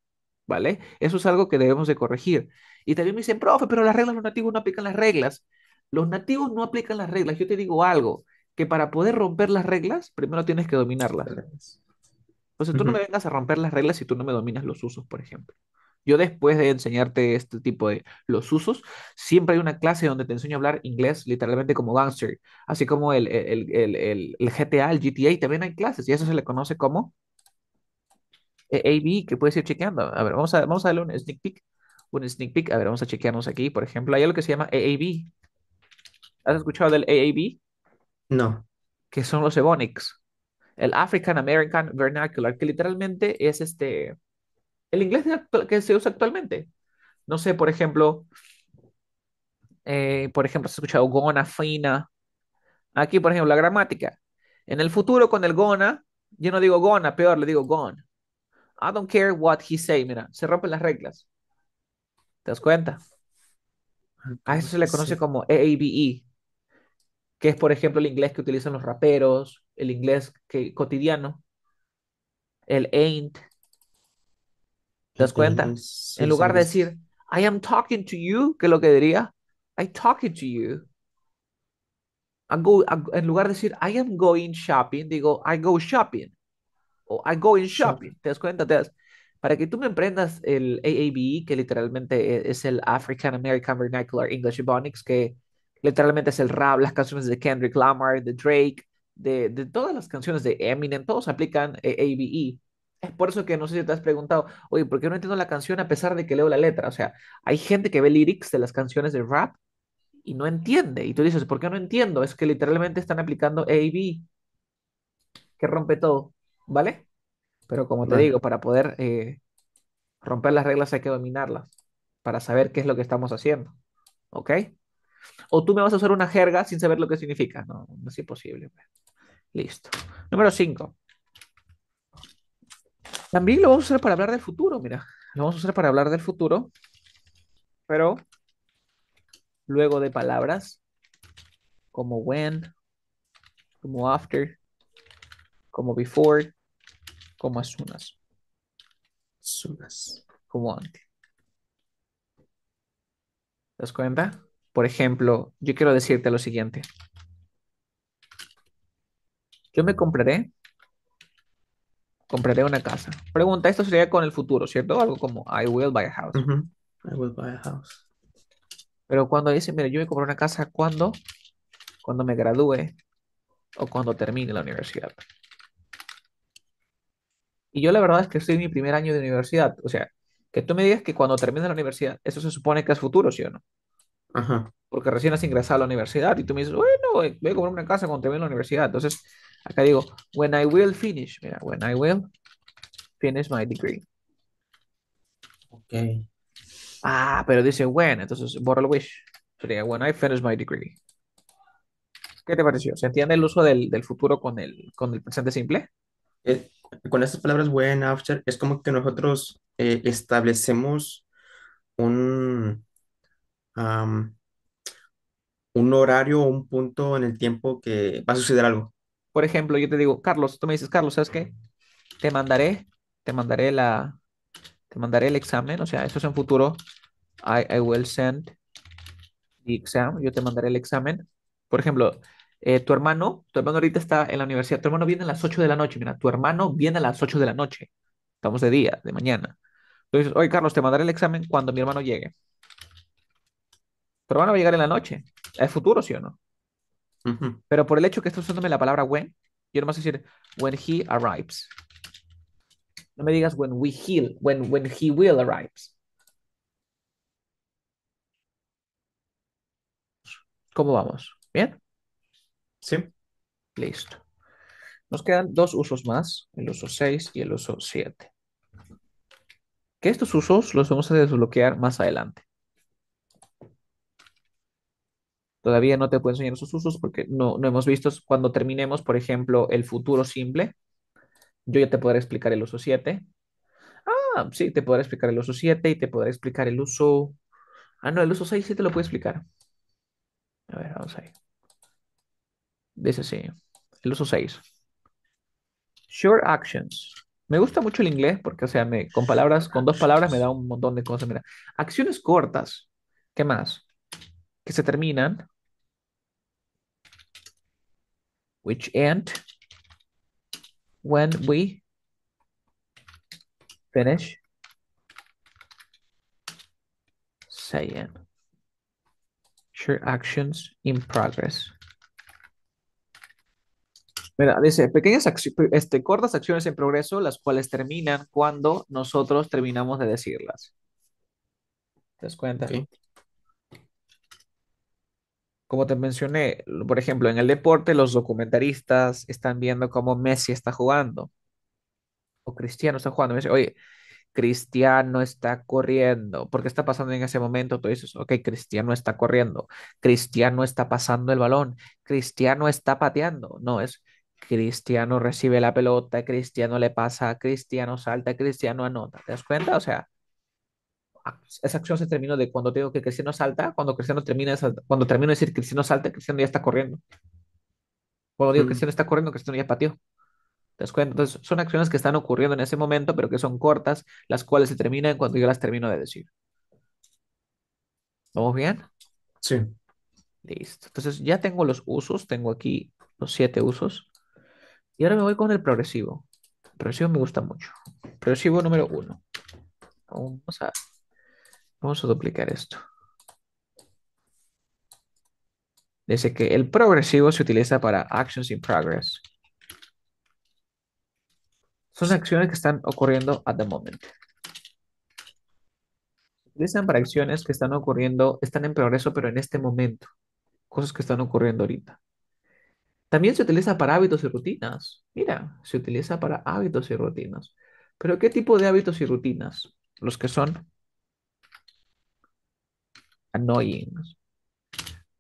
¿Vale? Eso es algo que debemos de corregir. Y también me dicen, profe, pero las reglas, los nativos no aplican las reglas. Los nativos no aplican las reglas. Yo te digo algo, que para poder romper las reglas, primero tienes que dominarlas. Entonces, tú no me vengas a romper las reglas si tú no me dominas los usos, por ejemplo. Yo después de enseñarte este tipo de los usos, siempre hay una clase donde te enseño a hablar inglés literalmente como gangster, así como el, el, el, GTA, el GTA, también hay clases y eso se le conoce como e AAB, que puedes ir chequeando. A ver, vamos a, vamos a darle un sneak peek, un sneak peek. A ver, vamos a chequearnos aquí. Por ejemplo, hay algo que se llama e AAB. ¿Has escuchado del e AAB? No. Que son los Ebonics el African American Vernacular, que literalmente es este, el inglés que se usa actualmente. No sé, por ejemplo, eh, por ejemplo, se escuchado Gona, fina. Aquí, por ejemplo, la gramática. En el futuro con el Gona, yo no digo Gona, peor, le digo gone. I don't care what he say, mira, se rompen las reglas. ¿Te das cuenta? A eso se le conoce como e que es, por ejemplo, el inglés que utilizan los raperos, el inglés que, cotidiano, el ain't. ¿Te das cuenta? en lugar de pues. decir, I am talking to you, que es lo que diría, I talking to you. I go, en lugar de decir, I am going shopping, digo, I go shopping. O I go in shopping. ¿Te das cuenta? Para que tú me emprendas el AABE, que literalmente e, es el African American Vernacular English Ebonics, que Literalmente es el rap, las canciones de Kendrick Lamar, de Drake, de, todas las canciones de Eminem, todos aplican eh, ABE. Es por eso que no sé si te has preguntado, oye, ¿por qué no entiendo la canción a pesar de que leo la letra? O sea, hay gente que ve lyrics de las canciones de rap y no entiende. Y tú dices, ¿por qué no entiendo? Es que literalmente están aplicando AB, que rompe todo, ¿vale? Pero como te digo, para poder eh, romper las reglas hay que dominarlas, para saber qué es lo que estamos haciendo, ¿ok? O tú me vas a usar una jerga sin saber lo que significa. No, no es imposible. Listo. Número 5. También lo vamos a usar para hablar del futuro, mira. Lo vamos a usar para hablar del futuro, pero luego de palabras como when, como after, como before, como asunas asunas, como antes. ¿Te das cuenta? Por ejemplo, yo quiero decirte lo siguiente. Yo me compraré, compraré una casa. Pregunta, esto sería con el futuro, ¿cierto? Algo como I will buy a house. I will buy a house. Pero cuando dice, mira, yo me compré una casa cuando, cuando me gradúe o cuando termine la universidad. Y yo la verdad es que estoy en mi primer año de universidad. O sea, que tú me digas que cuando termine la universidad, eso se supone que es futuro, ¿sí o no? Ajá. Porque recién has ingresado a la universidad y tú me dices, bueno, voy a comprar una casa cuando termine la universidad. Entonces, acá digo, when I will finish. Mira, when I will finish my degree. Ok. Ah, pero dice when, entonces borra wish. Sería when I finish my degree. ¿Qué te pareció? ¿Se entiende el uso del, futuro con el, con el presente simple? Eh, con estas palabras when, after, es como que nosotros eh, establecemos un, un horario o un punto en el tiempo que va a suceder algo. Por ejemplo, yo te digo, Carlos, tú me dices, Carlos, ¿sabes qué? Te mandaré, te mandaré la, te mandaré el examen, o sea, eso es en futuro. I, will send the exam, yo te mandaré el examen. Por ejemplo, eh, tu hermano, tu hermano ahorita está en la universidad, tu hermano viene a las 8 de la noche, mira, tu hermano viene a las 8 de la noche, estamos de día, de mañana. Entonces, oye, Carlos, te mandaré el examen cuando mi hermano llegue. Pero van a llegar en la noche. Es futuro, ¿sí o no? Pero por el hecho que estoy usándome la palabra when, yo no más decir when he arrives. No me digas when we heal, when, when he will arrives. ¿Cómo vamos? ¿Bien? Sí. Listo. Nos quedan dos usos más, el uso 6 y el uso 7. Que estos usos los vamos a desbloquear más adelante. Todavía no te puedo enseñar sus usos porque no, hemos visto cuando terminemos, por ejemplo, el futuro simple. Yo ya te podré explicar el uso 7. Ah, sí, te podré explicar el uso 7 y te podré explicar el uso... Ah, no, el uso 6 sí te lo puedo explicar. A ver, vamos ahí. Dice sí. El uso 6. Short actions. Me gusta mucho el inglés porque, o sea, me, con palabras, con dos palabras me da un montón de cosas. Mira, acciones cortas. ¿Qué más? Que se terminan which end when we finish saying share actions in progress. Mira, dice, pequeñas este, cortas acciones en progreso, las cuales terminan cuando nosotros terminamos de decirlas. ¿Te das cuenta? como te mencioné, por ejemplo, en el deporte los documentaristas están viendo cómo Messi está jugando o Cristiano está jugando. oye, Cristiano está corriendo. ¿Por qué está pasando en ese momento? Tú dices, ok, Cristiano está corriendo. Cristiano está pasando el balón. Cristiano está pateando. No, es Cristiano recibe la pelota. Cristiano le pasa. Cristiano salta. Cristiano anota. ¿Te das cuenta? O sea, esa acción se terminó de cuando digo que Cristiano salta, cuando Cristiano termina, esa, cuando termino de decir Cristiano salta, Cristiano ya está corriendo. Cuando digo que mm. Cristiano está corriendo, Cristiano ya pateó. ¿Te Entonces, son acciones que están ocurriendo en ese momento, pero que son cortas, las cuales se terminan cuando yo las termino de decir. ¿Vamos bien? Sí. Listo. Entonces, ya tengo los usos, tengo aquí los siete usos. Y ahora me voy con el progresivo. El progresivo me gusta mucho. Progresivo número uno. Vamos a Vamos a duplicar esto. Dice que el progresivo se utiliza para actions in progress. Son acciones que están ocurriendo at the moment. Se utilizan para acciones que están ocurriendo, están en progreso, pero en este momento. Cosas que están ocurriendo ahorita. También se utiliza para hábitos y rutinas. Mira, se utiliza para hábitos y rutinas. Pero ¿qué tipo de hábitos y rutinas? Los que son Annoying.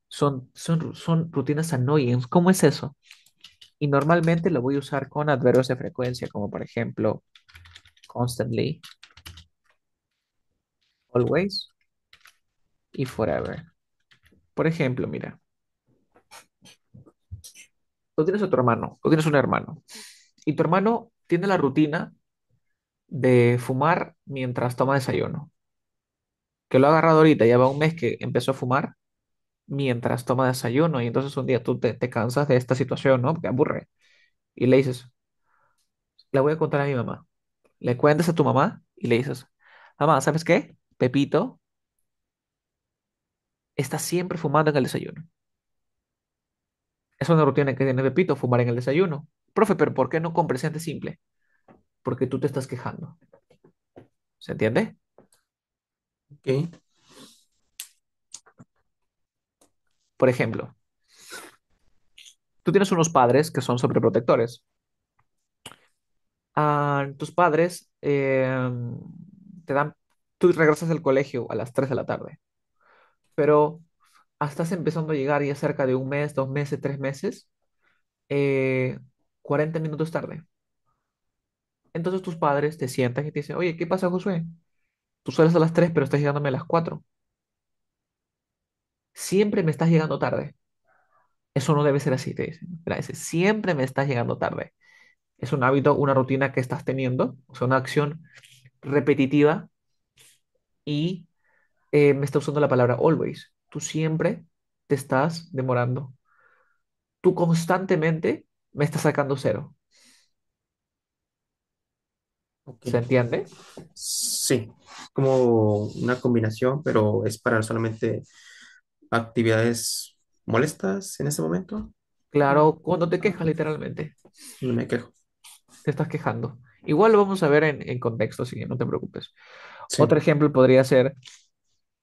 Son, son, son rutinas annoying. ¿Cómo es eso? Y normalmente lo voy a usar con adverbios de frecuencia, como por ejemplo, constantly, always y forever. Por ejemplo, mira. Tú tienes otro hermano, tú tienes un hermano, y tu hermano tiene la rutina de fumar mientras toma desayuno lo ha agarrado ahorita, ya va un mes que empezó a fumar mientras toma desayuno y entonces un día tú te, cansas de esta situación, ¿no? Porque aburre. Y le dices, la voy a contar a mi mamá. Le cuentas a tu mamá y le dices, mamá, ¿sabes qué? Pepito está siempre fumando en el desayuno. Es una rutina que tiene Pepito, fumar en el desayuno. Profe, pero ¿por qué no con presente simple? Porque tú te estás quejando. ¿Se entiende? Por ejemplo, tú tienes unos padres que son sobreprotectores. Ah, tus padres em, te dan, tú regresas del colegio a las 3 de la tarde, pero estás empezando a llegar ya cerca de un mes, dos meses, tres meses, 40 eh, minutos tarde. Entonces tus padres te sientan y te dicen, oye, ¿qué pasa, Josué? Tú sales a las 3, pero estás llegándome a las 4. Siempre me estás llegando tarde. Eso no debe ser así, te dicen. siempre me estás llegando tarde. Es un hábito, una rutina que estás teniendo, o sea, una acción repetitiva y eh, me está usando la palabra always. Tú siempre te estás demorando. Tú constantemente me estás sacando cero. ¿Se entiende? Sí, como una combinación, pero es para solamente actividades molestas en ese momento. Claro, cuando te quejas literalmente. No me quejo. Te estás quejando. Igual lo vamos a ver en, contexto, así que no te preocupes. Otro ejemplo podría ser,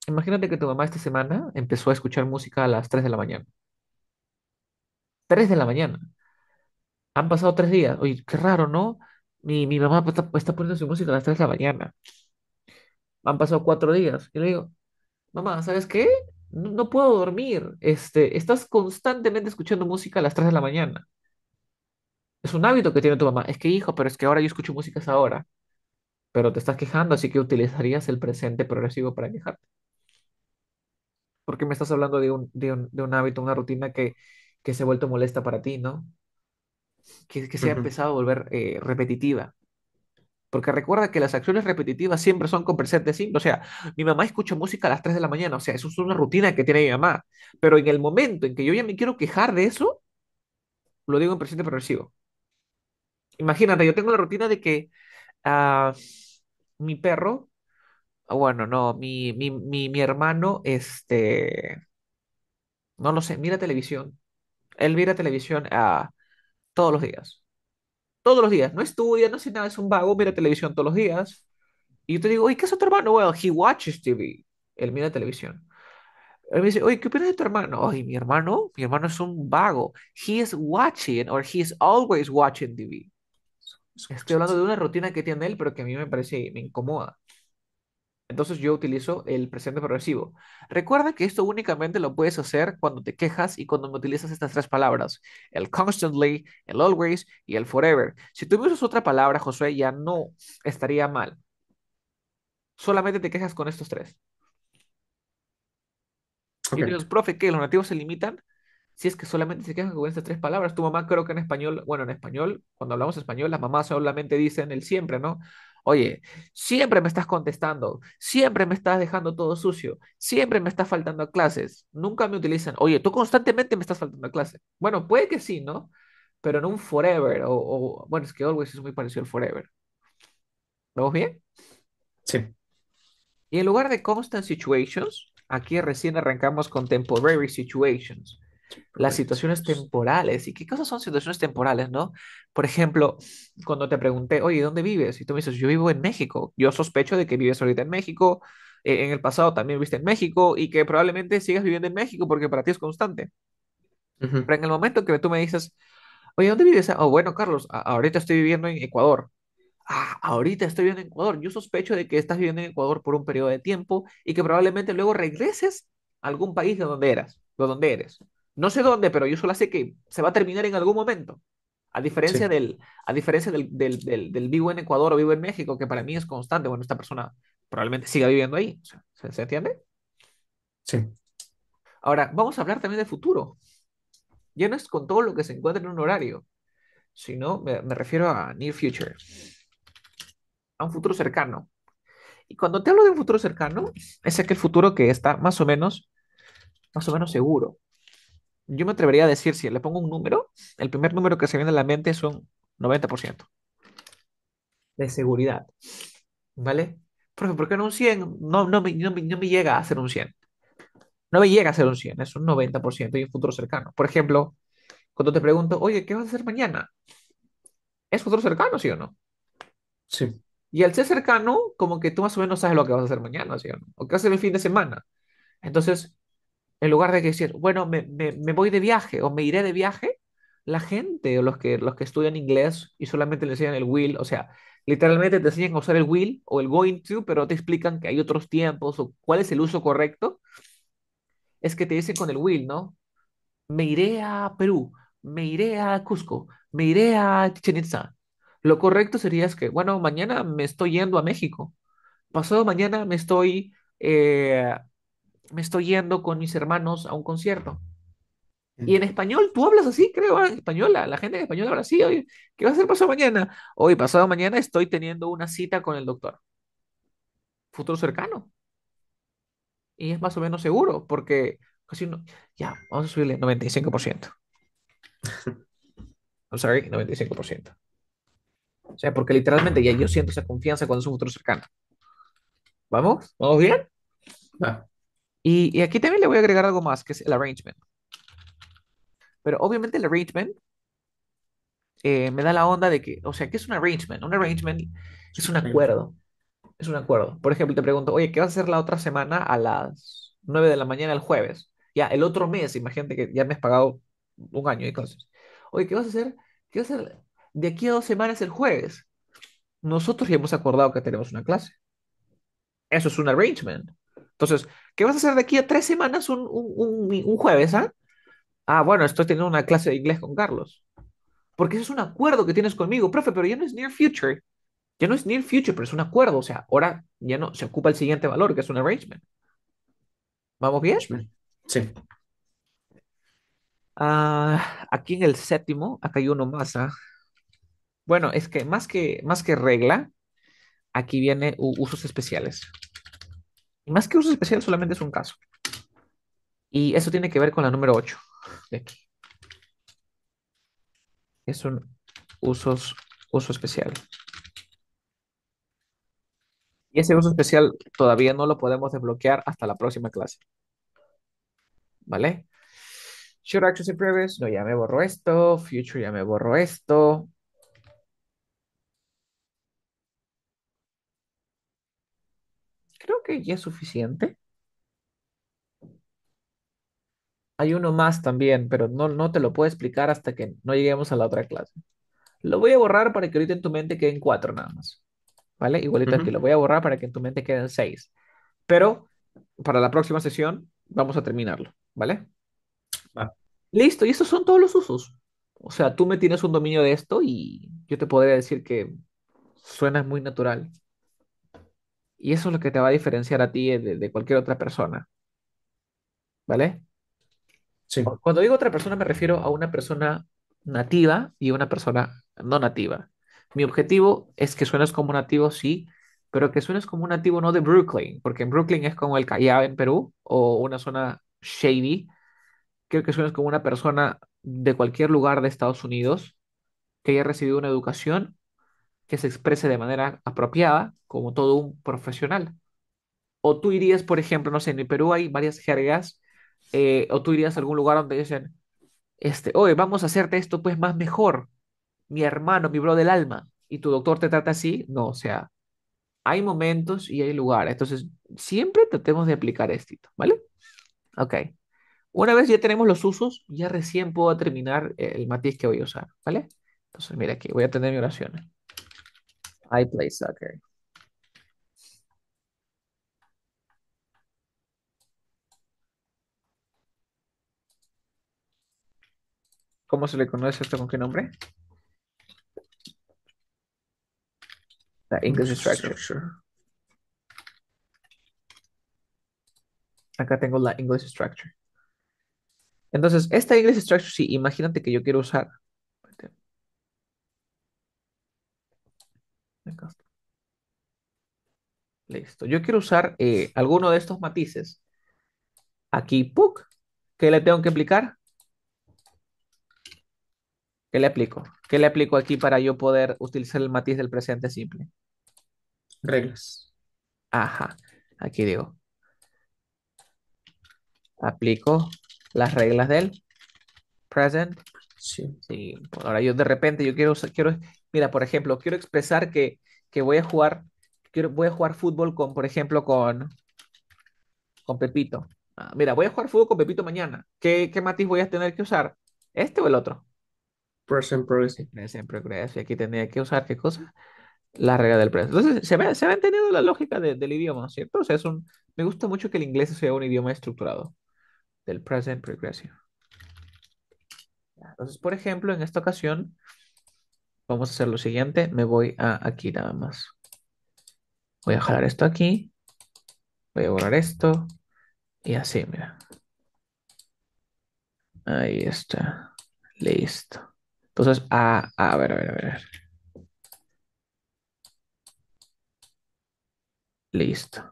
imagínate que tu mamá esta semana empezó a escuchar música a las 3 de la mañana. 3 de la mañana. Han pasado tres días. Oye, qué raro, ¿no? Mi, mi mamá pues, está, poniendo su música a las 3 de la mañana. Han pasado cuatro días. Y le digo, mamá, ¿sabes qué? No, puedo dormir. Este, estás constantemente escuchando música a las 3 de la mañana. Es un hábito que tiene tu mamá. Es que, hijo, pero es que ahora yo escucho música a esa hora. Pero te estás quejando, así que utilizarías el presente progresivo para quejarte. Porque me estás hablando de un, de un, de un hábito, una rutina que, que se ha vuelto molesta para ti, ¿no? que, se ha empezado a volver eh, repetitiva. Porque recuerda que las acciones repetitivas siempre son con presente simple. O sea, mi mamá escucha música a las 3 de la mañana. O sea, eso es una rutina que tiene mi mamá. Pero en el momento en que yo ya me quiero quejar de eso, lo digo en presente progresivo. Imagínate, yo tengo la rutina de que ah, mi perro, bueno, no, mi, mi, mi, mi hermano, este, no lo sé, mira televisión. Él mira televisión a todos los días. Todos los días. No estudia, no hace nada, es un vago, mira televisión todos los días. Y yo te digo, ¿y ¿qué es tu hermano? Well, he watches TV. Él mira televisión. Él me dice, oye, ¿qué opinas de tu hermano? Ay, mi hermano, mi hermano es un vago. He is watching or he is always watching TV. Estoy hablando de una rutina que tiene él, pero que a mí me parece, me incomoda. Entonces yo utilizo el presente progresivo. Recuerda que esto únicamente lo puedes hacer cuando te quejas y cuando me utilizas estas tres palabras, el constantly, el always y el forever. Si tú otra palabra, Josué, ya no estaría mal. Solamente te quejas con estos tres. Y profe, ¿qué? ¿Los nativos se limitan? Si es que solamente se quejan con estas tres palabras. Tu mamá creo que en español, bueno, en español, cuando hablamos español, las mamás solamente dicen el siempre, ¿no? Oye, siempre me estás contestando, siempre me estás dejando todo sucio, siempre me estás faltando a clases, nunca me utilizan. Oye, tú constantemente me estás faltando a clases. Bueno, puede que sí, ¿no? Pero en un forever, o, bueno, es que always es muy parecido al forever. ¿Vamos bien? Sí. Y en lugar de constant situations, aquí recién arrancamos con temporary situations. Las situaciones temporales. ¿Y qué cosas son situaciones temporales, no? Por ejemplo, cuando te pregunté, oye, ¿dónde vives? Y tú me dices, yo vivo en México. Yo sospecho de que vives ahorita en México, eh, en el pasado también viste en México y que probablemente sigas viviendo en México porque para ti es constante. Pero en el momento que tú me dices, oye, ¿dónde vives? O ah, bueno, Carlos, ahorita estoy viviendo en Ecuador. Ah, ahorita estoy viviendo en Ecuador. Yo sospecho de que estás viviendo en Ecuador por un periodo de tiempo y que probablemente luego regreses a algún país de donde eras, de donde eres. No sé dónde, pero yo solo sé que se va a terminar en algún momento. A diferencia, del, a diferencia del, vivo en Ecuador o vivo en México, que para mí es constante, bueno, esta persona probablemente siga viviendo ahí. ¿Se, entiende? Sí. Ahora, vamos a hablar también de futuro. Ya no es con todo lo que se encuentra en un horario, sino me, me refiero a near future, a un futuro cercano. Y cuando te hablo de un futuro cercano, es aquel futuro que está más o menos, más o menos seguro yo me atrevería a decir, si le pongo un número, el primer número que se viene a la mente es un 90% de seguridad. ¿Vale? Porque, qué en un 100 no, no, me, no, me, no me llega a ser un 100. No me llega a ser un 100, es un 90% y un futuro cercano. Por ejemplo, cuando te pregunto, oye, ¿qué vas a hacer mañana? ¿Es futuro cercano, sí o no? Sí. Y al ser cercano, como que tú más o menos sabes lo que vas a hacer mañana, ¿sí o no? O qué hacer el fin de semana. Entonces, en lugar de decir, bueno, me, voy de viaje o me iré de viaje, la gente o los que, los que estudian inglés y solamente le enseñan el will, o sea, literalmente te enseñan a usar el will o el going to, pero te explican que hay otros tiempos o cuál es el uso correcto, es que te dicen con el will, ¿no? Me iré a Perú, me iré a Cusco, me iré a Chichen Itza. Lo correcto sería es que, bueno, mañana me estoy yendo a México, pasado mañana me estoy eh, me estoy yendo con mis hermanos a un concierto. Y en español, tú hablas así, creo, en española, la gente en español habla así, oye, ¿qué va a hacer pasado mañana? Hoy, pasado mañana, estoy teniendo una cita con el doctor. Futuro cercano. Y es más o menos seguro, porque casi no... Ya, vamos a subirle 95%. I'm sorry, 95%. O sea, porque literalmente ya yo siento esa confianza cuando es un futuro cercano. ¿Vamos? ¿Vamos bien? Ah. Y, aquí también le voy a agregar algo más, que es el arrangement. Pero obviamente el arrangement eh, me da la onda de que, o sea, ¿qué es un arrangement? Un arrangement es un acuerdo. Es un acuerdo. Por ejemplo, te pregunto, oye, ¿qué vas a hacer la otra semana a las 9 de la mañana el jueves? Ya, el otro mes, imagínate que ya me has pagado un año y cosas. Oye, ¿qué vas a hacer? ¿Qué vas a hacer de aquí a dos semanas el jueves? Nosotros ya hemos acordado que tenemos una clase. Eso es un arrangement. Entonces, ¿qué vas a hacer de aquí a tres semanas un, jueves? ¿ah? Ah, bueno, estoy teniendo una clase de inglés con Carlos. Porque ese es un acuerdo que tienes conmigo, profe, pero ya no es near future. Ya no es near future, pero es un acuerdo. O sea, ahora ya no se ocupa el siguiente valor, que es un arrangement. ¿Vamos bien? Sí. Ah, aquí en el séptimo, acá hay uno más. ¿ah? Bueno, es que más que, más que regla, aquí viene usos especiales. Y más que uso especial, solamente es un caso. Y eso tiene que ver con la número 8 de aquí. Es un usos, uso especial. Y ese uso especial todavía no lo podemos desbloquear hasta la próxima clase. ¿Vale? Short actions previous. No, ya me borro esto. Future ya me borro esto. que ya es suficiente. Hay uno más también, pero no, no te lo puedo explicar hasta que no lleguemos a la otra clase. Lo voy a borrar para que ahorita en tu mente queden cuatro nada más. ¿Vale? Igualito aquí, lo voy a borrar para que en tu mente queden seis. Pero para la próxima sesión vamos a terminarlo, ¿vale? Listo, y esos son todos los usos. O sea, tú me tienes un dominio de esto y yo te podría decir que suena muy natural. Y eso es lo que te va a diferenciar a ti de, cualquier otra persona, ¿vale? Sí. Cuando digo otra persona me refiero a una persona nativa y una persona no nativa. Mi objetivo es que suenes como nativo, sí, pero que suenes como un nativo no de Brooklyn, porque en Brooklyn es como el Callao en Perú o una zona shady. Quiero que suenes como una persona de cualquier lugar de Estados Unidos que haya recibido una educación que se exprese de manera apropiada, como todo un profesional. O tú irías, por ejemplo, no sé, en el Perú hay varias jergas, eh, o tú irías a algún lugar donde dicen, este, oye, vamos a hacerte esto pues más mejor, mi hermano, mi bro del alma, y tu doctor te trata así, no, o sea, hay momentos y hay lugares, entonces siempre tratemos de aplicar esto, ¿vale? Ok. Una vez ya tenemos los usos, ya recién puedo terminar el matiz que voy a usar, ¿vale? Entonces, mira aquí, voy a tener mi oración. I play soccer. ¿Cómo se le conoce esto con qué nombre? La English structure. Acá tengo la English structure. Entonces, esta English structure, sí, imagínate que yo quiero usar Listo. Yo quiero usar eh, alguno de estos matices. Aquí, PUC. ¿Qué le tengo que aplicar? ¿Qué le aplico? ¿Qué le aplico aquí para yo poder utilizar el matiz del presente simple? Reglas. Ajá. Aquí digo. Aplico las reglas del present. Sí. ahora yo de repente yo quiero, quiero mira, por ejemplo, quiero expresar que, voy a jugar, voy a jugar fútbol con, por ejemplo, con, con Pepito. Ah, mira, voy a jugar fútbol con Pepito mañana. ¿Qué, matiz voy a tener que usar? ¿Este o el otro? Present Progressive. Present Progressive. Aquí tendría que usar, ¿qué cosa? La regla del presente. Entonces, se ha entendido la lógica del idioma, ¿cierto? O sea, es un, me gusta mucho que el inglés sea un idioma estructurado. Del present progressive. Entonces, por ejemplo, en esta ocasión, Vamos a hacer lo siguiente. Me voy a aquí nada más. Voy a jalar esto aquí. Voy a borrar esto. Y así, mira. Ahí está. Listo. Entonces, a, ver, a ver, a ver. Listo.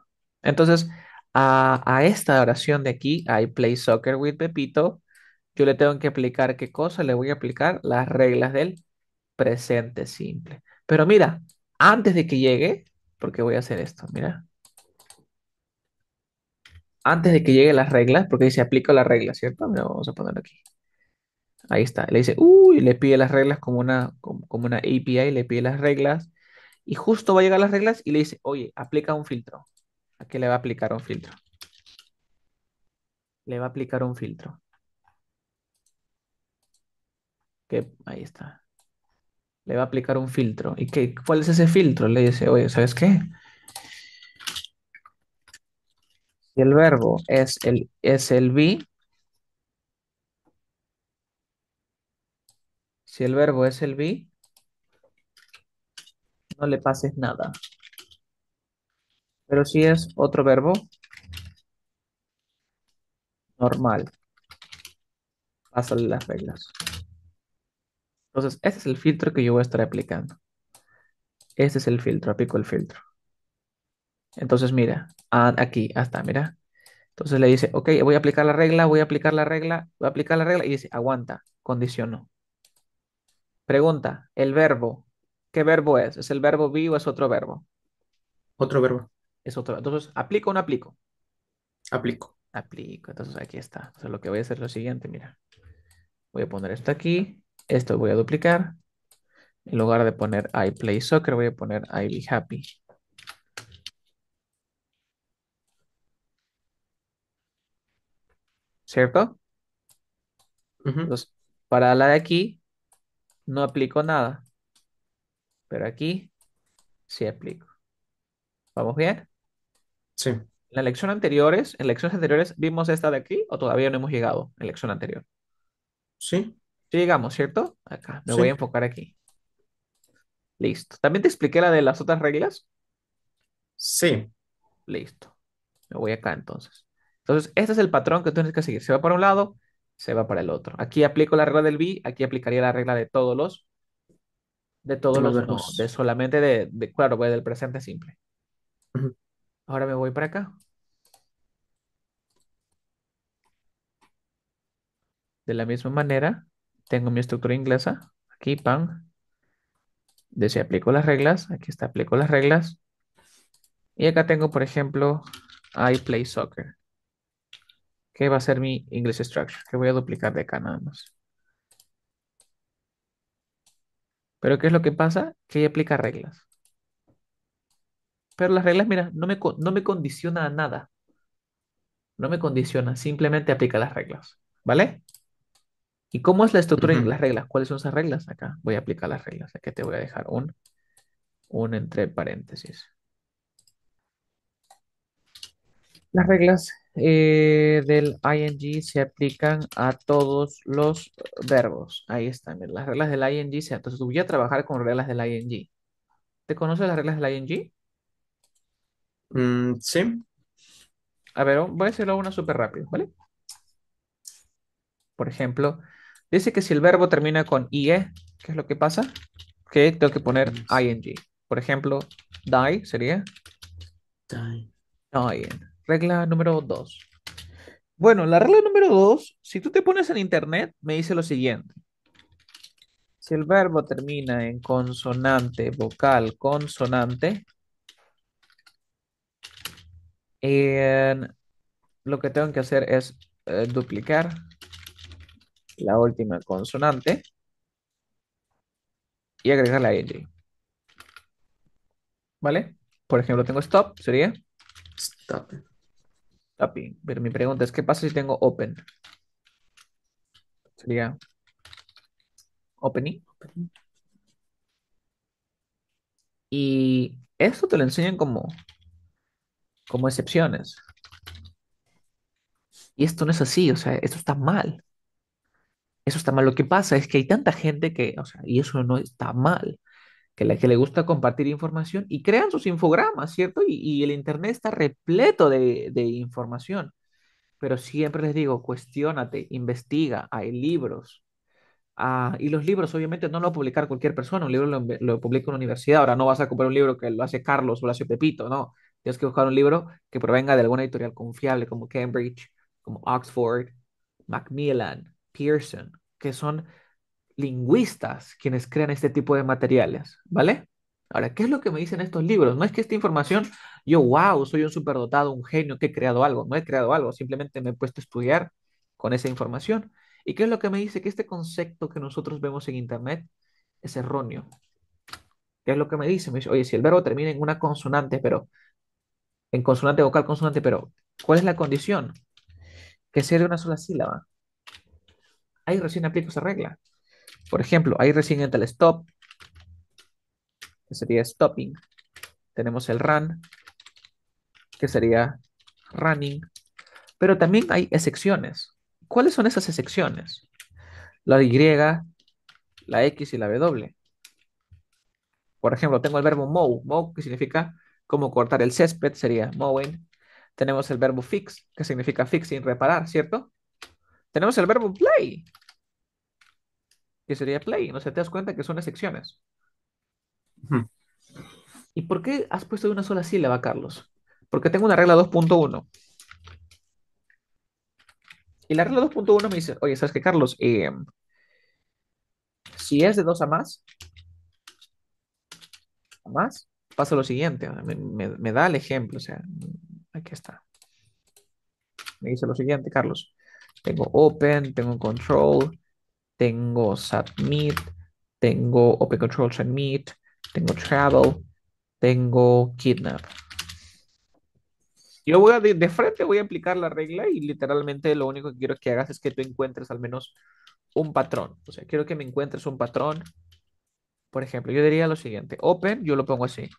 Entonces, a, a, esta oración de aquí, I play soccer with Pepito, yo le tengo que aplicar qué cosa, le voy a aplicar las reglas del presente simple. Pero mira, antes de que llegue, porque voy a hacer esto, mira. Antes de que lleguen las reglas, porque dice aplica las reglas, ¿cierto? vamos a ponerlo aquí. Ahí está. Le dice, uy, le pide las reglas como una, como, una API, le pide las reglas. Y justo va a llegar las reglas y le dice, oye, aplica un filtro. ¿A qué le va a aplicar un filtro? Le va a aplicar un filtro. Que, ahí está le va a aplicar un filtro. ¿Y qué, cuál es ese filtro? Le dice, oye, ¿sabes qué? Si el verbo es el, es el be, si el verbo es el be, no le pases nada. Pero si es otro verbo, normal. Pásale las reglas. Entonces, este es el filtro que yo voy a estar aplicando. Este es el filtro, aplico el filtro. Entonces, mira, aquí, hasta, mira. Entonces le dice, ok, voy a aplicar la regla, voy a aplicar la regla, voy a aplicar la regla. Y dice, aguanta, condiciono. Pregunta, el verbo, ¿qué verbo es? ¿Es el verbo be o es otro verbo? Otro verbo. Es otro Entonces, ¿aplico o no aplico? Aplico. Aplico. Entonces aquí está. Entonces lo que voy a hacer es lo siguiente, mira. Voy a poner esto aquí. Esto voy a duplicar. En lugar de poner I play soccer, voy a poner I be happy. ¿Cierto? para la de aquí, no aplico nada. Pero aquí, sí aplico. ¿Vamos bien? Sí. En las lecciones anteriores, en lecciones anteriores, ¿vimos esta de aquí o todavía no hemos llegado en lección anterior? Sí llegamos, ¿cierto? Acá, me voy a enfocar aquí. Listo. ¿También te expliqué la de las otras reglas? Sí. Listo. Me voy acá entonces. Entonces, este es el patrón que tú tienes que seguir. Se va para un lado, se va para el otro. Aquí aplico la regla del B, aquí aplicaría la regla de todos los, de todos los de solamente de, claro, voy pues, del presente simple. Ahora me voy para acá, de la misma manera tengo mi estructura inglesa, aquí pan, de aplico las reglas, aquí está, aplico las reglas, y acá tengo, por ejemplo, I play soccer, que va a ser mi English structure, que voy a duplicar de acá nada más. Pero ¿qué es lo que pasa? Que aplica reglas. Pero las reglas, mira, no me, no me condiciona a nada. No me condiciona, simplemente aplica las reglas. ¿Vale? ¿Y cómo es la estructura en las reglas? ¿Cuáles son esas reglas? Acá voy a aplicar las reglas. Aquí te voy a dejar un, entre paréntesis. Las reglas eh, del ing se aplican a todos los verbos. Ahí están. las reglas del ing Entonces voy a trabajar con reglas del ing. ¿Te conoces las reglas del ing? Mm, sí. A ver, voy a hacerlo una súper rápido, ¿vale? Por ejemplo, Dice que si el verbo termina con IE, ¿qué es lo que pasa? Que tengo que poner ING. Por ejemplo, die sería. Die. Regla número dos Bueno, la regla número dos si tú te pones en internet, me dice lo siguiente. Si el verbo termina en consonante, vocal, consonante, en, lo que tengo que hacer es eh, duplicar la última consonante y agregar la L. ¿Vale? Por ejemplo, tengo stop, sería stop. Stopping. Pero mi pregunta es, ¿qué pasa si tengo open? Sería opening. opening. Y esto te lo enseñan como, como excepciones. Y esto no es así, o sea, esto está mal. Eso está mal. Lo que pasa es que hay tanta gente que, o sea, y eso no está mal, que, la, que le gusta compartir información y crean sus infogramas, ¿cierto? Y, el Internet está repleto de, información. Pero siempre les digo, cuestionate, investiga, hay libros. Ah, y los libros obviamente no lo va a publicar cualquier persona, un libro lo, lo publica una universidad, ahora no vas a comprar un libro que lo hace Carlos o lo hace Pepito, no, tienes que buscar un libro que provenga de alguna editorial confiable como Cambridge, como Oxford, Macmillan, que son lingüistas quienes crean este tipo de materiales, ¿vale? Ahora, ¿qué es lo que me dicen estos libros? No es que esta información, yo, wow, soy un superdotado, un genio, que he creado algo, no he creado algo, simplemente me he puesto a estudiar con esa información. ¿Y qué es lo que me dice? Que este concepto que nosotros vemos en Internet es erróneo. ¿Qué es lo que me dice? Me dice, oye, si el verbo termina en una consonante, pero en consonante, vocal, consonante, pero ¿cuál es la condición? Que sea de una sola sílaba ahí recién aplico esa regla. Por ejemplo, ahí recién entra el stop, que sería stopping. Tenemos el run, que sería running. Pero también hay excepciones. ¿Cuáles son esas excepciones? La Y, la X y la W. Por ejemplo, tengo el verbo mow, mow que significa como cortar el césped, sería mowing. Tenemos el verbo fix, que significa fixing, reparar, ¿cierto? Tenemos el verbo play, que sería play. No sé, te das cuenta que son excepciones ¿Y por qué has puesto una sola sílaba, Carlos? Porque tengo una regla 2.1. Y la regla 2.1 me dice, oye, ¿sabes qué, Carlos? Em, si es de 2 a más, a más, pasa lo siguiente. Me, me da el ejemplo, o sea, aquí está. Me dice lo siguiente, Carlos tengo open, tengo control, tengo submit, tengo open control submit, tengo travel, tengo kidnap. Yo voy a de, frente, voy a aplicar la regla y literalmente lo único que quiero que hagas es que tú encuentres al menos un patrón. O sea, quiero que me encuentres un patrón. Por ejemplo, yo diría lo siguiente, open, yo lo pongo así.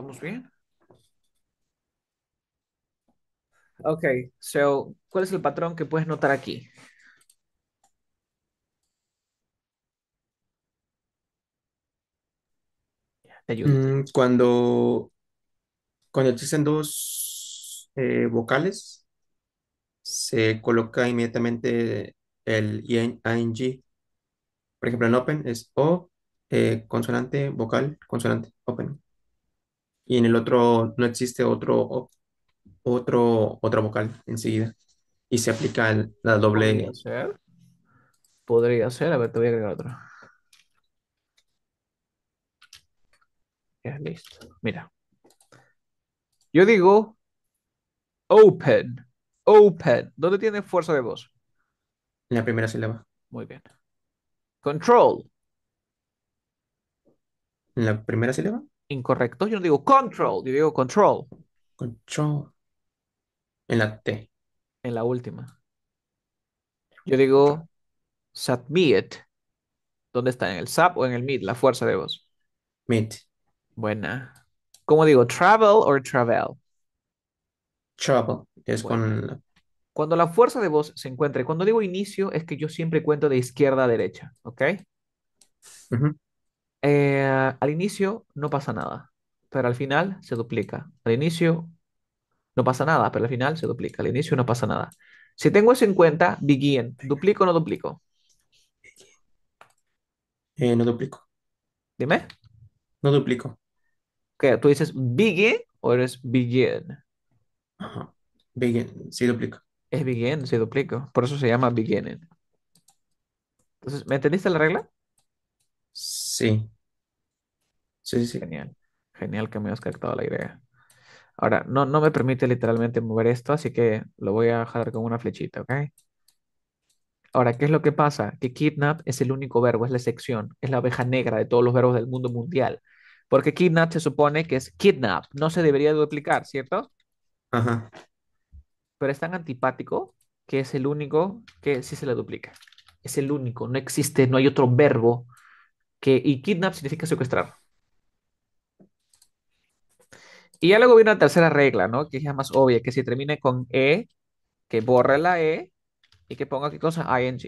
Vamos bien. Ok, so, ¿cuál es el patrón que puedes notar aquí? Mm, cuando, cuando existen dos eh, vocales, se coloca inmediatamente el ing. Por ejemplo, en open es O, eh, consonante, vocal, consonante, open y en el otro no existe otro, otro, otra vocal enseguida y se aplica la doble. Podría ser. A ver, te voy a agregar otro. Ya, listo. Mira. Yo digo open. Open. ¿Dónde tiene fuerza de voz? en la primera sílaba, Muy bien. Control. en la primera sílaba. Incorrecto, yo no digo control, yo digo control. Control. En la T. En la última. Yo digo submit. ¿Dónde está? ¿En el sub o en el mid? La fuerza de voz. Mid. Buena. ¿Cómo digo? ¿Travel o travel? Travel. Es con. Cuando la fuerza de voz se encuentre, cuando digo inicio, es que yo siempre cuento de izquierda a derecha, ¿ok? Eh, al inicio no pasa nada, pero al final se duplica. Al inicio no pasa nada, pero al final se duplica. Al inicio no pasa nada. Si tengo eso en cuenta, begin, ¿duplico o no duplico? Eh, no duplico. Dime. No duplico. ¿Tú dices begin o eres begin? Begin, sí duplico. Es begin, sí duplico. Por eso se llama beginning. Entonces, ¿me entendiste la regla? Sí. Sí, sí, sí. Genial, genial que me has captado la idea. Ahora, no, no me permite literalmente mover esto, así que lo voy a dejar con una flechita, ¿ok? Ahora, ¿qué es lo que pasa? Que kidnap es el único verbo, es la excepción, es la oveja negra de todos los verbos del mundo mundial. Porque kidnap se supone que es kidnap, no se debería duplicar, ¿cierto? Ajá. Pero es tan antipático que es el único que sí se le duplica. Es el único, no existe, no hay otro verbo que, y kidnap significa secuestrar. Y ya luego viene la tercera regla, ¿no? Que es más obvia, que si termine con E, que borre la E y que ponga qué cosa, ing.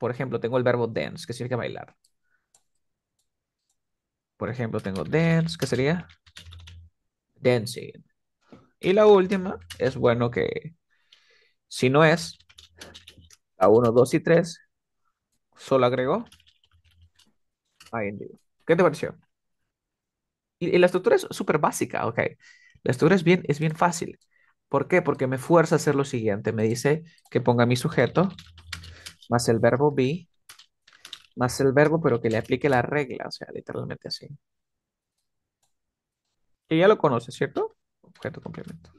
Por ejemplo, tengo el verbo dance, que significa bailar. Por ejemplo, tengo dance, que sería dancing. Y la última, es bueno que si no es, la 1, 2 y 3, solo agregó Ah, ¿Qué te pareció? Y, la estructura es súper básica, ok. La estructura es bien, es bien fácil. ¿Por qué? Porque me fuerza a hacer lo siguiente. Me dice que ponga mi sujeto más el verbo be más el verbo, pero que le aplique la regla, o sea, literalmente así. Y ya lo conoces, ¿cierto? Objeto complemento.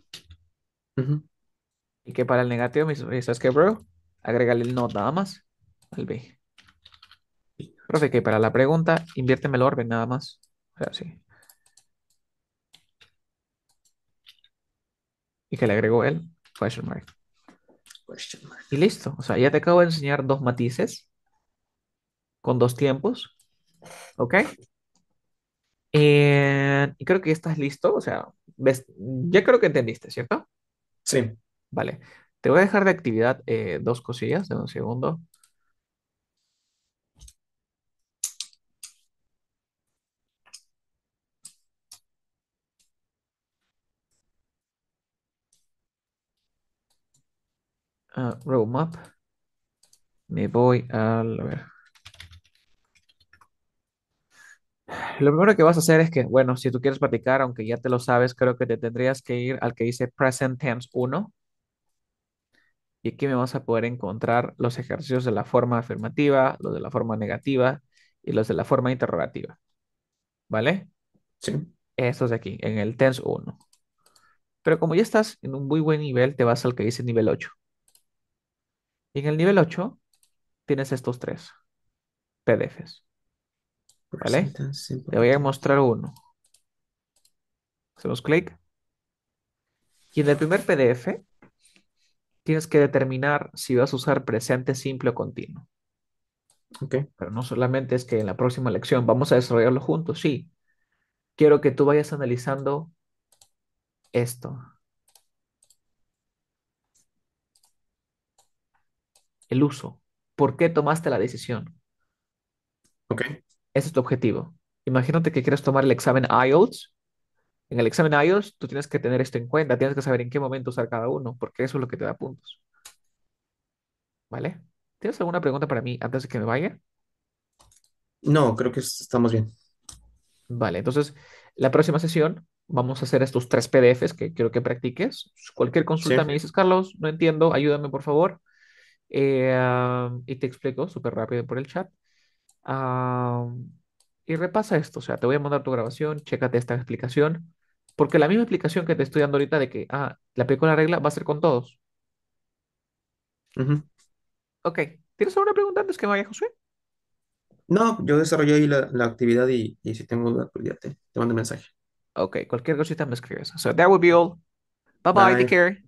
Y que para el negativo, ¿sabes qué, bro? Agregale el no, nada más al be. Creo que para la pregunta, inviérteme el orden nada más. O sea, sí. Y que le agregó el question mark. Y listo. O sea, ya te acabo de enseñar dos matices con dos tiempos. ¿Ok? Eh, y creo que ya estás listo. O sea, ya creo que entendiste, ¿cierto? Sí. Vale. Te voy a dejar de actividad eh, dos cosillas de un segundo. roadmap. Me voy A Lo primero que vas a hacer es que, bueno, si tú quieres practicar, aunque ya te lo sabes, creo que te tendrías que ir al que dice Present Tense 1. Y aquí me vas a poder encontrar los ejercicios de la forma afirmativa, los de la forma negativa y los de la forma interrogativa. ¿Vale? Sí. Estos de aquí, en el Tense 1. Pero como ya estás en un muy buen nivel, te vas al que dice nivel 8. Y en el nivel 8 tienes estos tres PDFs. ¿Vale? Te voy a mostrar uno. Hacemos clic. Y en el primer PDF tienes que determinar si vas a usar presente simple o continuo. Okay. Pero no solamente es que en la próxima lección vamos a desarrollarlo juntos, sí. Quiero que tú vayas analizando esto. el uso. ¿Por qué tomaste la decisión? Ok. Ese es tu objetivo. Imagínate que quieres tomar el examen IELTS. En el examen IELTS tú tienes que tener esto en cuenta, tienes que saber en qué momento usar cada uno, porque eso es lo que te da puntos. ¿Vale? ¿Tienes alguna pregunta para mí antes de que me vaya? No, creo que estamos bien. Vale, entonces la próxima sesión vamos a hacer estos tres PDFs que quiero que practiques. Cualquier consulta me dices, Carlos, no entiendo, ayúdame por favor. Eh, y te explico súper rápido por el chat. y repasa esto, o sea, te voy a mandar tu grabación, chécate esta explicación, porque la misma explicación que te estoy dando ahorita de que, ah, la película regla va a ser con todos. Ok, ¿tienes alguna pregunta antes que vaya José No, yo desarrollé ahí la, actividad y, y, si tengo duda, pues te, mando un mensaje. Ok, cualquier cosita me escribes. So that would be all. bye, bye. take care.